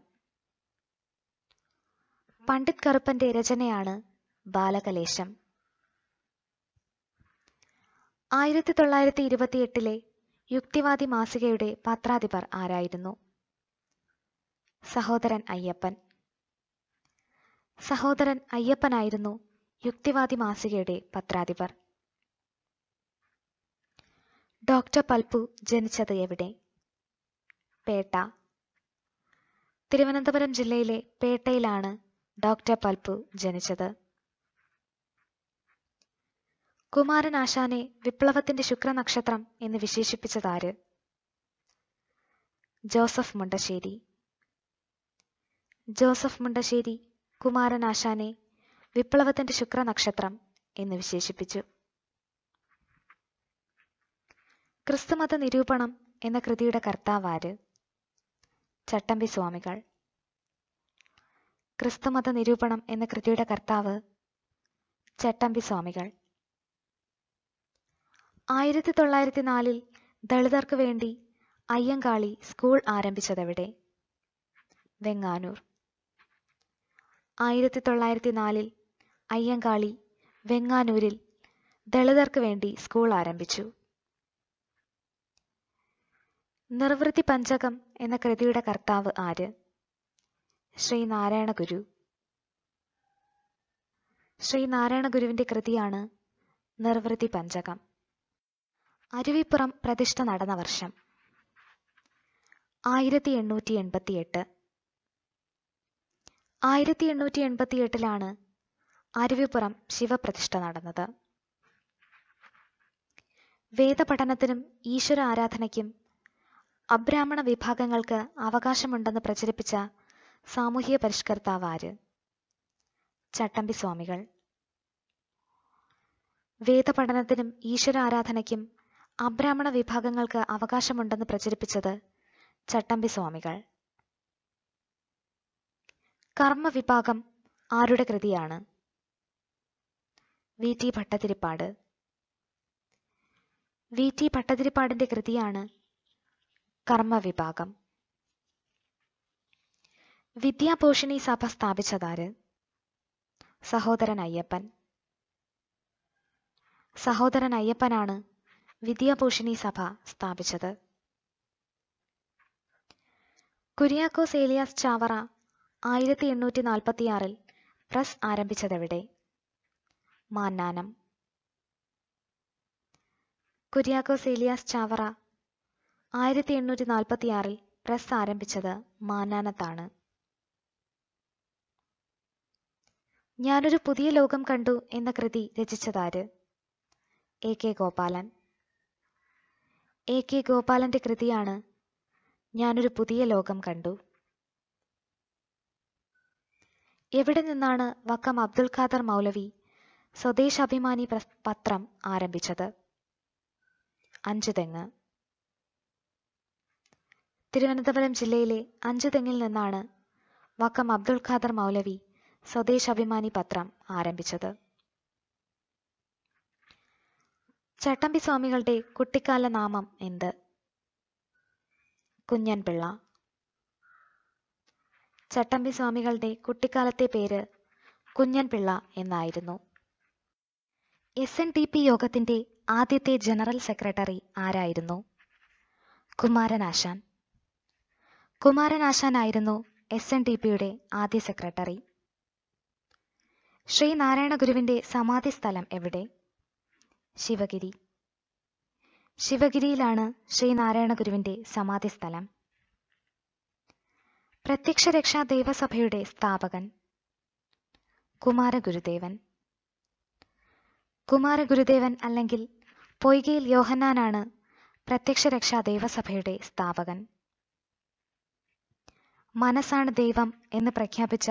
പണ്ഡിറ്റ് കറുപ്പന്റെ രചനയാണ് ബാലകലേശം ആയിരത്തി തൊള്ളായിരത്തി ഇരുപത്തിയെട്ടിലെ യുക്തിവാദി മാസികയുടെ പത്രാധിപർ ആരായിരുന്നു സഹോദരൻ അയ്യപ്പൻ സഹോദരൻ അയ്യപ്പനായിരുന്നു യുക്തിവാദി മാസികയുടെ പത്രാധിപർ ഡോക്ടർ പൽപ്പു ജനിച്ചത് എവിടെ പേട്ട തിരുവനന്തപുരം ജില്ലയിലെ പേട്ടയിലാണ് ഡോക്ടർ പൽപ്പു ജനിച്ചത് കുമാരനാശാനെ വിപ്ലവത്തിന്റെ ശുക്രനക്ഷത്രം എന്ന് വിശേഷിപ്പിച്ചതാര് ജോസഫ് മുണ്ടശ്ശേരി ജോസഫ് മുണ്ടശ്ശേരി കുമാരനാശാനെ വിപ്ലവത്തിന്റെ ശുക്രനക്ഷത്രം എന്ന് വിശേഷിപ്പിച്ചു ക്രിസ്തുമത നിരൂപണം എന്ന കൃതിയുടെ കർത്താവാര് ചട്ടമ്പി സ്വാമികൾ ക്രിസ്തുമത നിരൂപണം എന്ന കൃതിയുടെ കർത്താവ് ചട്ടമ്പി സ്വാമികൾ ആയിരത്തി തൊള്ളായിരത്തി നാലിൽ ദളിതർക്ക് വേണ്ടി അയ്യങ്കാളി സ്കൂൾ ആരംഭിച്ചതെവിടെ വെങ്ങാനൂർ ആയിരത്തി തൊള്ളായിരത്തി നാലിൽ അയ്യങ്കാളി വെങ്ങാനൂരിൽ ദളിതർക്ക് വേണ്ടി സ്കൂൾ ആരംഭിച്ചു നിർവൃത്തി പഞ്ചകം എന്ന കൃതിയുടെ കർത്താവ് ആര് ശ്രീ നാരായണ ഗുരു ശ്രീ നാരായണ ഗുരുവിന്റെ കൃതിയാണ് നിർവൃത്തി പഞ്ചകം അരുവിപ്പുറം പ്രതിഷ്ഠ നടന്ന വർഷം ആയിരത്തി എണ്ണൂറ്റി എട്ട് ആയിരത്തി എണ്ണൂറ്റി എട്ടിലാണ് അരുവിപ്പുറം ശിവപ്രതിഷ്ഠ നടന്നത് വേദപഠനത്തിനും ഈശ്വര ആരാധനയ്ക്കും അബ്രാഹ്മണ വിഭാഗങ്ങൾക്ക് അവകാശമുണ്ടെന്ന് പ്രചരിപ്പിച്ച സാമൂഹ്യ പരിഷ്കർത്താവ് ആര് ചട്ടമ്പി സ്വാമികൾ വേദപഠനത്തിനും ഈശ്വര ആരാധനയ്ക്കും അബ്രാഹ്മണ വിഭാഗങ്ങൾക്ക് അവകാശമുണ്ടെന്ന് പ്രചരിപ്പിച്ചത് ചട്ടമ്പി സ്വാമികൾ കർമ്മവിഭാഗം ആരുടെ കൃതിയാണ് V T Bhattathiripad V T ഭട്ടതിരിപ്പാടിന്റെ കൃതിയാണ് കർമ്മവിഭാഗം വിദ്യാഭൂഷണി സഭ സ്ഥാപിച്ചതാര് സഹോദരൻ അയ്യപ്പൻ സഹോദരൻ അയ്യപ്പനാണ് വിദ്യാഭൂഷണി സഭ സ്ഥാപിച്ചത് കുര്യാക്കോസ് ഏലിയാസ് ചാവറ ആയിരത്തി എണ്ണൂറ്റി നാൽപ്പത്തിയാറിൽ പ്രസ് ആരംഭിച്ചതെവിടെ മാന്നാനം കുര്യാക്കോസ് ഏലിയാസ് ചാവറ ആയിരത്തി എണ്ണൂറ്റി നാൽപ്പത്തിയാറിൽ പ്രസ് ആരംഭിച്ചത് മാന്നാനത്താണ് ഞാനൊരു പുതിയ ലോകം കണ്ടു എന്ന കൃതി രചിച്ചതാര് A K Gopalan A K ഗോപാലന്റെ കൃതിയാണ് ഞാനൊരു പുതിയ ലോകം കണ്ടു എവിടെ നിന്നാണ് വക്കം അബ്ദുൽ ഖാദർ മൗലവി സ്വദേശാഭിമാനി പത്രം ആരംഭിച്ചത് അഞ്ചുതെങ്ങ് തിരുവനന്തപുരം ജില്ലയിലെ അഞ്ചുതെങ്ങിൽ നിന്നാണ് വക്കം അബ്ദുൽ ഖാദർ മൗലവി സ്വദേശാഭിമാനി പത്രം ആരംഭിച്ചത് ചട്ടമ്പി സ്വാമികളുടെ കുട്ടിക്കാല നാമം എന്ത് കുഞ്ഞൻപിള്ള ചട്ടമ്പി സ്വാമികളുടെ കുട്ടിക്കാലത്തെ പേര് കുഞ്ഞൻപിള്ള എന്നായിരുന്നു എസ് എൻ ഡി പി യോഗത്തിന്റെ ആദ്യത്തെ ജനറൽ സെക്രട്ടറി ആരായിരുന്നു കുമാരനാശാൻ കുമാരനാശാനായിരുന്നു എസ് എൻ ഡി പിയുടെ ആദ്യ സെക്രട്ടറി ശ്രീനാരായണ ഗുരുവിന്റെ സമാധി സ്ഥലം എവിടെ ശിവഗിരി ശിവഗിരിയിലാണ് ശ്രീനാരായണ ഗുരുവിന്റെ സമാധി സ്ഥലം പ്രത്യക്ഷ രക്ഷാ ദേവസഭയുടെ സ്ഥാപകൻ കുമാരഗുരുദേവൻ കുമാരഗുരുദേവൻ അല്ലെങ്കിൽ പൊയ്കയിൽ യോഹന്നാനാണ് പ്രത്യക്ഷ രക്ഷാ ദേവസഭയുടെ സ്ഥാപകൻ മനസ്സാണ് ദൈവം എന്ന് പ്രഖ്യാപിച്ച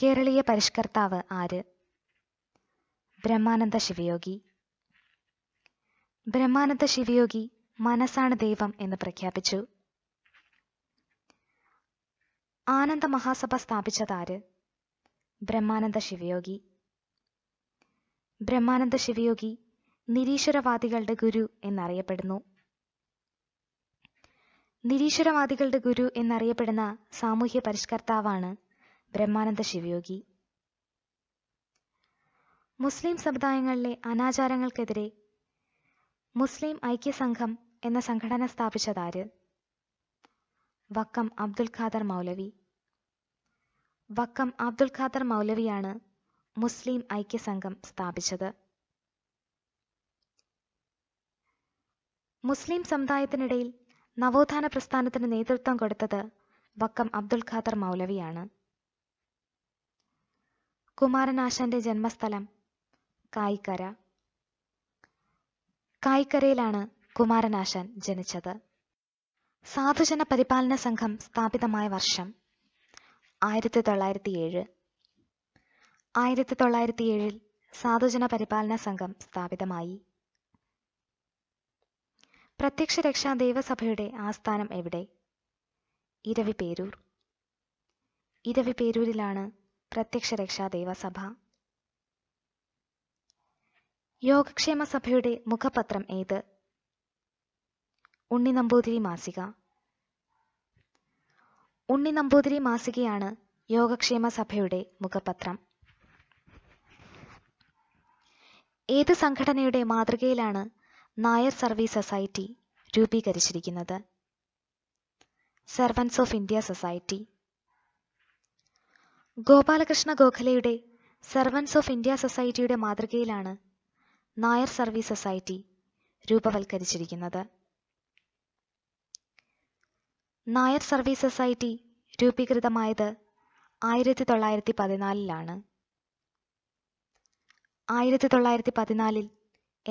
കേരളീയ പരിഷ്കർത്താവ് ആര് ബ്രഹ്മാനന്ദ ശിവയോഗി ബ്രഹ്മാനന്ദ ശിവയോഗി മനസ്സാണ് ദൈവം എന്ന് പ്രഖ്യാപിച്ചു ആനന്ദ മഹാസഭ സ്ഥാപിച്ചതാര് ബ്രഹ്മാനന്ദ ശിവയോഗി ബ്രഹ്മാനന്ദ ശിവയോഗി നിരീശ്വരവാദികളുടെ ഗുരു എന്നറിയപ്പെടുന്നു നിരീശ്വരവാദികളുടെ ഗുരു എന്നറിയപ്പെടുന്ന സാമൂഹ്യ പരിഷ്കർത്താവാണ് ബ്രഹ്മാനന്ദ ശിവയോഗി മുസ്ലിം സമുദായങ്ങളിലെ അനാചാരങ്ങൾക്കെതിരെ മുസ്ലിം ഐക്യസംഘം എന്ന സംഘടന സ്ഥാപിച്ചതാര് വക്കം അബ്ദുൽ ഖാദർ മൗലവി വക്കം അബ്ദുൽ ഖാദർ മൗലവിയാണ് മുസ്ലിം ഐക്യസംഘം സ്ഥാപിച്ചത് മുസ്ലിം സമുദായത്തിനിടയിൽ നവോത്ഥാന പ്രസ്ഥാനത്തിന് നേതൃത്വം കൊടുത്തത് വക്കം അബ്ദുൽ ഖാദർ മൗലവിയാണ് കുമാരനാശന്റെ ജന്മസ്ഥലം കായിക്കര കായ്ക്കരയിലാണ് കുമാരനാശാൻ ജനിച്ചത് സാധുജന പരിപാലന സംഘം സ്ഥാപിതമായ വർഷം ആയിരത്തി തൊള്ളായിരത്തി ഏഴ് ആയിരത്തി തൊള്ളായിരത്തി ഏഴിൽ സാധുജന പരിപാലന സംഘം സ്ഥാപിതമായി പ്രത്യക്ഷ രക്ഷാ ദേവസഭയുടെ ആസ്ഥാനം എവിടെ ഇരവിപേരൂർ ഇരവിപേരൂരിലാണ് പ്രത്യക്ഷ രക്ഷാ ദേവസഭ യോഗക്ഷേമ സഭയുടെ മുഖപത്രം ഏത് ഉണ്ണി നമ്പൂതിരി മാസിക ഉണ്ണി നമ്പൂതിരി മാസികയാണ് യോഗക്ഷേമ സഭയുടെ മുഖപത്രം ഏത് സംഘടനയുടെ മാതൃകയിലാണ് നായർ സർവീസ് സൊസൈറ്റി രൂപീകരിച്ചിരിക്കുന്നത് servants of India society Gopalakrishna ഗോഖലയുടെ സെർവൻസ് ഓഫ് ഇന്ത്യ സൊസൈറ്റിയുടെ മാതൃകയിലാണ് നായർ സർവീസ് സൊസൈറ്റി രൂപവൽക്കരിച്ചിരിക്കുന്നത് നായർ സർവീസ് സൊസൈറ്റി രൂപീകൃതമായത് ആയിരത്തി തൊള്ളായിരത്തി പതിനാലിലാണ് ആയിരത്തി തൊള്ളായിരത്തി പതിനാലിൽ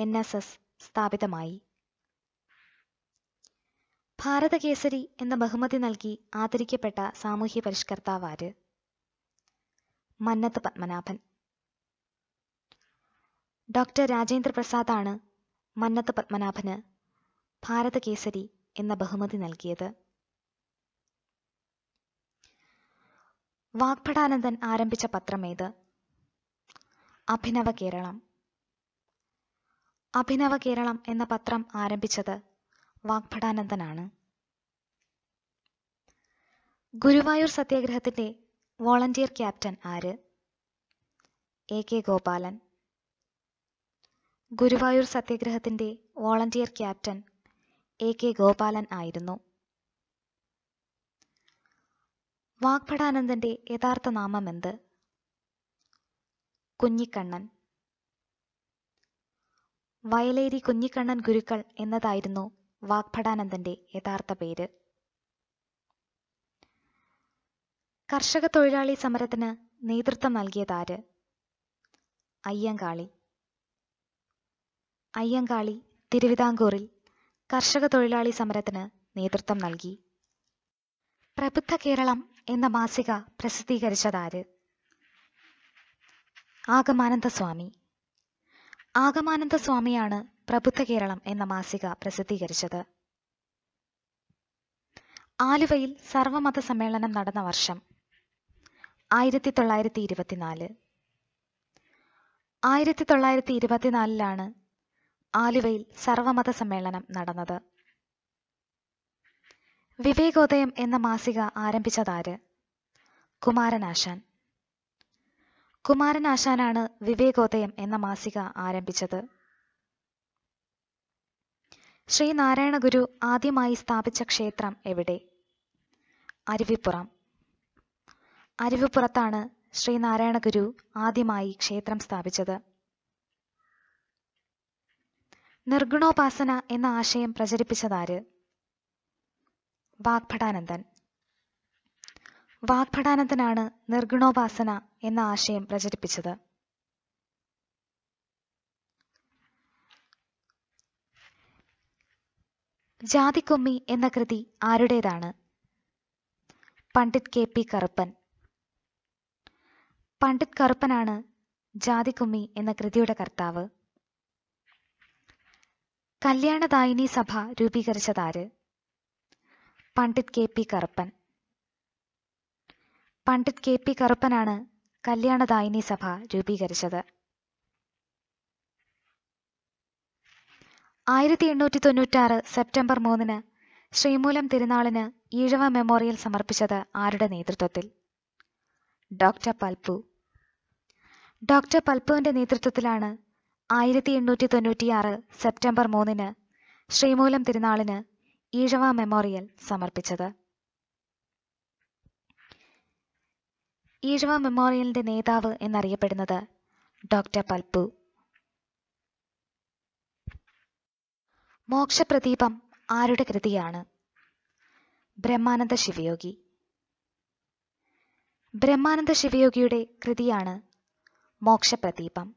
എൻ എസ് എസ് സ്ഥാപിതമായി ഭാരതകേസരി എന്ന ബഹുമതി നൽകി ആദരിക്കപ്പെട്ട സാമൂഹ്യ പരിഷ്കർത്താവ് ആര് മന്നത്ത് പത്മനാഭൻ ഡോക്ടർ രാജേന്ദ്ര പ്രസാദാണ് മന്നത്ത് പത്മനാഭന് ഭാരതകേസരി എന്ന ബഹുമതി നൽകിയത് വാഗ്ഭടാനന്ദൻ ആരംഭിച്ച പത്രമേത് അഭിനവ കേരളം അഭിനവ കേരളം എന്ന പത്രം ആരംഭിച്ചത് വാഗ്ഭടാനന്ദനാണ് ഗുരുവായൂർ സത്യാഗ്രഹത്തിന്റെ വോളണ്ടിയർ ക്യാപ്റ്റൻ ആര് എ കെ ഗോപാലൻ ഗുരുവായൂർ സത്യഗ്രഹത്തിന്റെ volunteer captain A K Gopalan ആയിരുന്നു വാഗ്ഭടാനന്ദൻ്റെ യഥാർത്ഥ നാമം എന്ത് കുഞ്ഞിക്കണ്ണൻ വയലേരി കുഞ്ഞിക്കണ്ണൻ ഗുരുക്കൾ എന്നതായിരുന്നു വാഗ്ഭടാനന്ദൻ്റെ യഥാർത്ഥ പേര് കർഷക തൊഴിലാളി സമരത്തിന് നേതൃത്വം നൽകിയതാര് അയ്യങ്കാളി അയ്യങ്കാളി തിരുവിതാംകൂറിൽ കർഷക തൊഴിലാളി സമരത്തിന് നേതൃത്വം നൽകി പ്രബുദ്ധ കേരളം എന്ന മാസിക പ്രസിദ്ധീകരിച്ചതാര് ആഗമാനന്ദ സ്വാമിയാണ് പ്രബുദ്ധ കേരളം എന്ന മാസിക പ്രസിദ്ധീകരിച്ചത് ആലുവയിൽ സർവമത സമ്മേളനം നടന്ന വർഷം ആയിരത്തി തൊള്ളായിരത്തി ഇരുപത്തിനാല് ആയിരത്തി തൊള്ളായിരത്തി ഇരുപത്തിനാലിലാണ് ആലുവയിൽ സർവമത സമ്മേളനം നടന്നത് വിവേകോദയം എന്ന മാസിക ആരംഭിച്ചതാര് കുമാരനാശാൻ കുമാരനാശാനാണ് വിവേകോദയം എന്ന മാസിക ആരംഭിച്ചത് ശ്രീനാരായണ ഗുരു ആദ്യമായി സ്ഥാപിച്ച ക്ഷേത്രം എവിടെ അരുവിപ്പുറം അരുവിപ്പുറത്താണ് ശ്രീനാരായണ ഗുരു ആദ്യമായി ക്ഷേത്രം സ്ഥാപിച്ചത് നിർഗുണോപാസന എന്ന ആശയം പ്രചരിപ്പിച്ചതാര് വാഗ്ഭടാനന്ദൻ വാഗ്ഭടാനന്ദനാണ് നിർഗുണോപാസന എന്ന ആശയം പ്രചരിപ്പിച്ചത് ജാതിക്കൊമ്മി എന്ന കൃതി ആരുടേതാണ് പണ്ഡിറ്റ് കെ പി കറുപ്പൻ പണ്ഡിറ്റ് കറുപ്പനാണ് ജാതിക്കുമ്മി എന്ന കൃതിയുടെ കർത്താവ് കല്യാണദായിനി സഭ രൂപീകരിച്ചതാര് Pandit K P Karuppan Pandit K P കറുപ്പനാണ് കല്യാണദായിനി സഭ രൂപീകരിച്ചത് ആയിരത്തി എണ്ണൂറ്റി തൊണ്ണൂറ്റാറ് സെപ്റ്റംബർ മൂന്നിന് ശ്രീമൂലം തിരുനാളിന് ഈഴവ മെമ്മോറിയൽ സമർപ്പിച്ചത് ആരുടെ നേതൃത്വത്തിൽ ഡോക്ടർ പൽപ്പു ഡോക്ടർ പൽപുവിന്റെ നേതൃത്വത്തിലാണ് ആയിരത്തി എണ്ണൂറ്റി തൊണ്ണൂറ്റിയാറ് സെപ്റ്റംബർ മൂന്നിന് ശ്രീമൂലം തിരുനാളിന് ഈഴവ മെമ്മോറിയൽ സമർപ്പിച്ചത് ഈഴവ മെമ്മോറിയലിന്റെ നേതാവ് എന്നറിയപ്പെടുന്നത് ഡോക്ടർ പൽപ്പു മോക്ഷപ്രദീപം ആരുടെ കൃതിയാണ് ബ്രഹ്മാനന്ദ ശിവയോഗി ബ്രഹ്മാനന്ദ ശിവയോഗിയുടെ കൃതിയാണ് മോക്ഷപ്രദീപം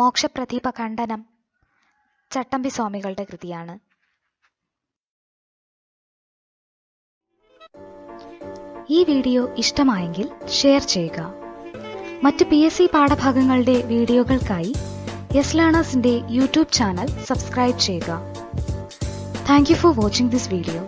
മോക്ഷപ്രദീപ ഖണ്ഡനം ചട്ടമ്പി സ്വാമികളുടെ കൃതിയാണ് ഈ വീഡിയോ ഇഷ്ടമായെങ്കിൽ ഷെയർ ചെയ്യുക മറ്റ് പി എസ് സി പാഠഭാഗങ്ങളുടെ വീഡിയോകൾക്കായി യെസ് ലേണേഴ്സിന്റെ യൂട്യൂബ് ചാനൽ സബ്സ്ക്രൈബ് ചെയ്യുക thank you for watching this video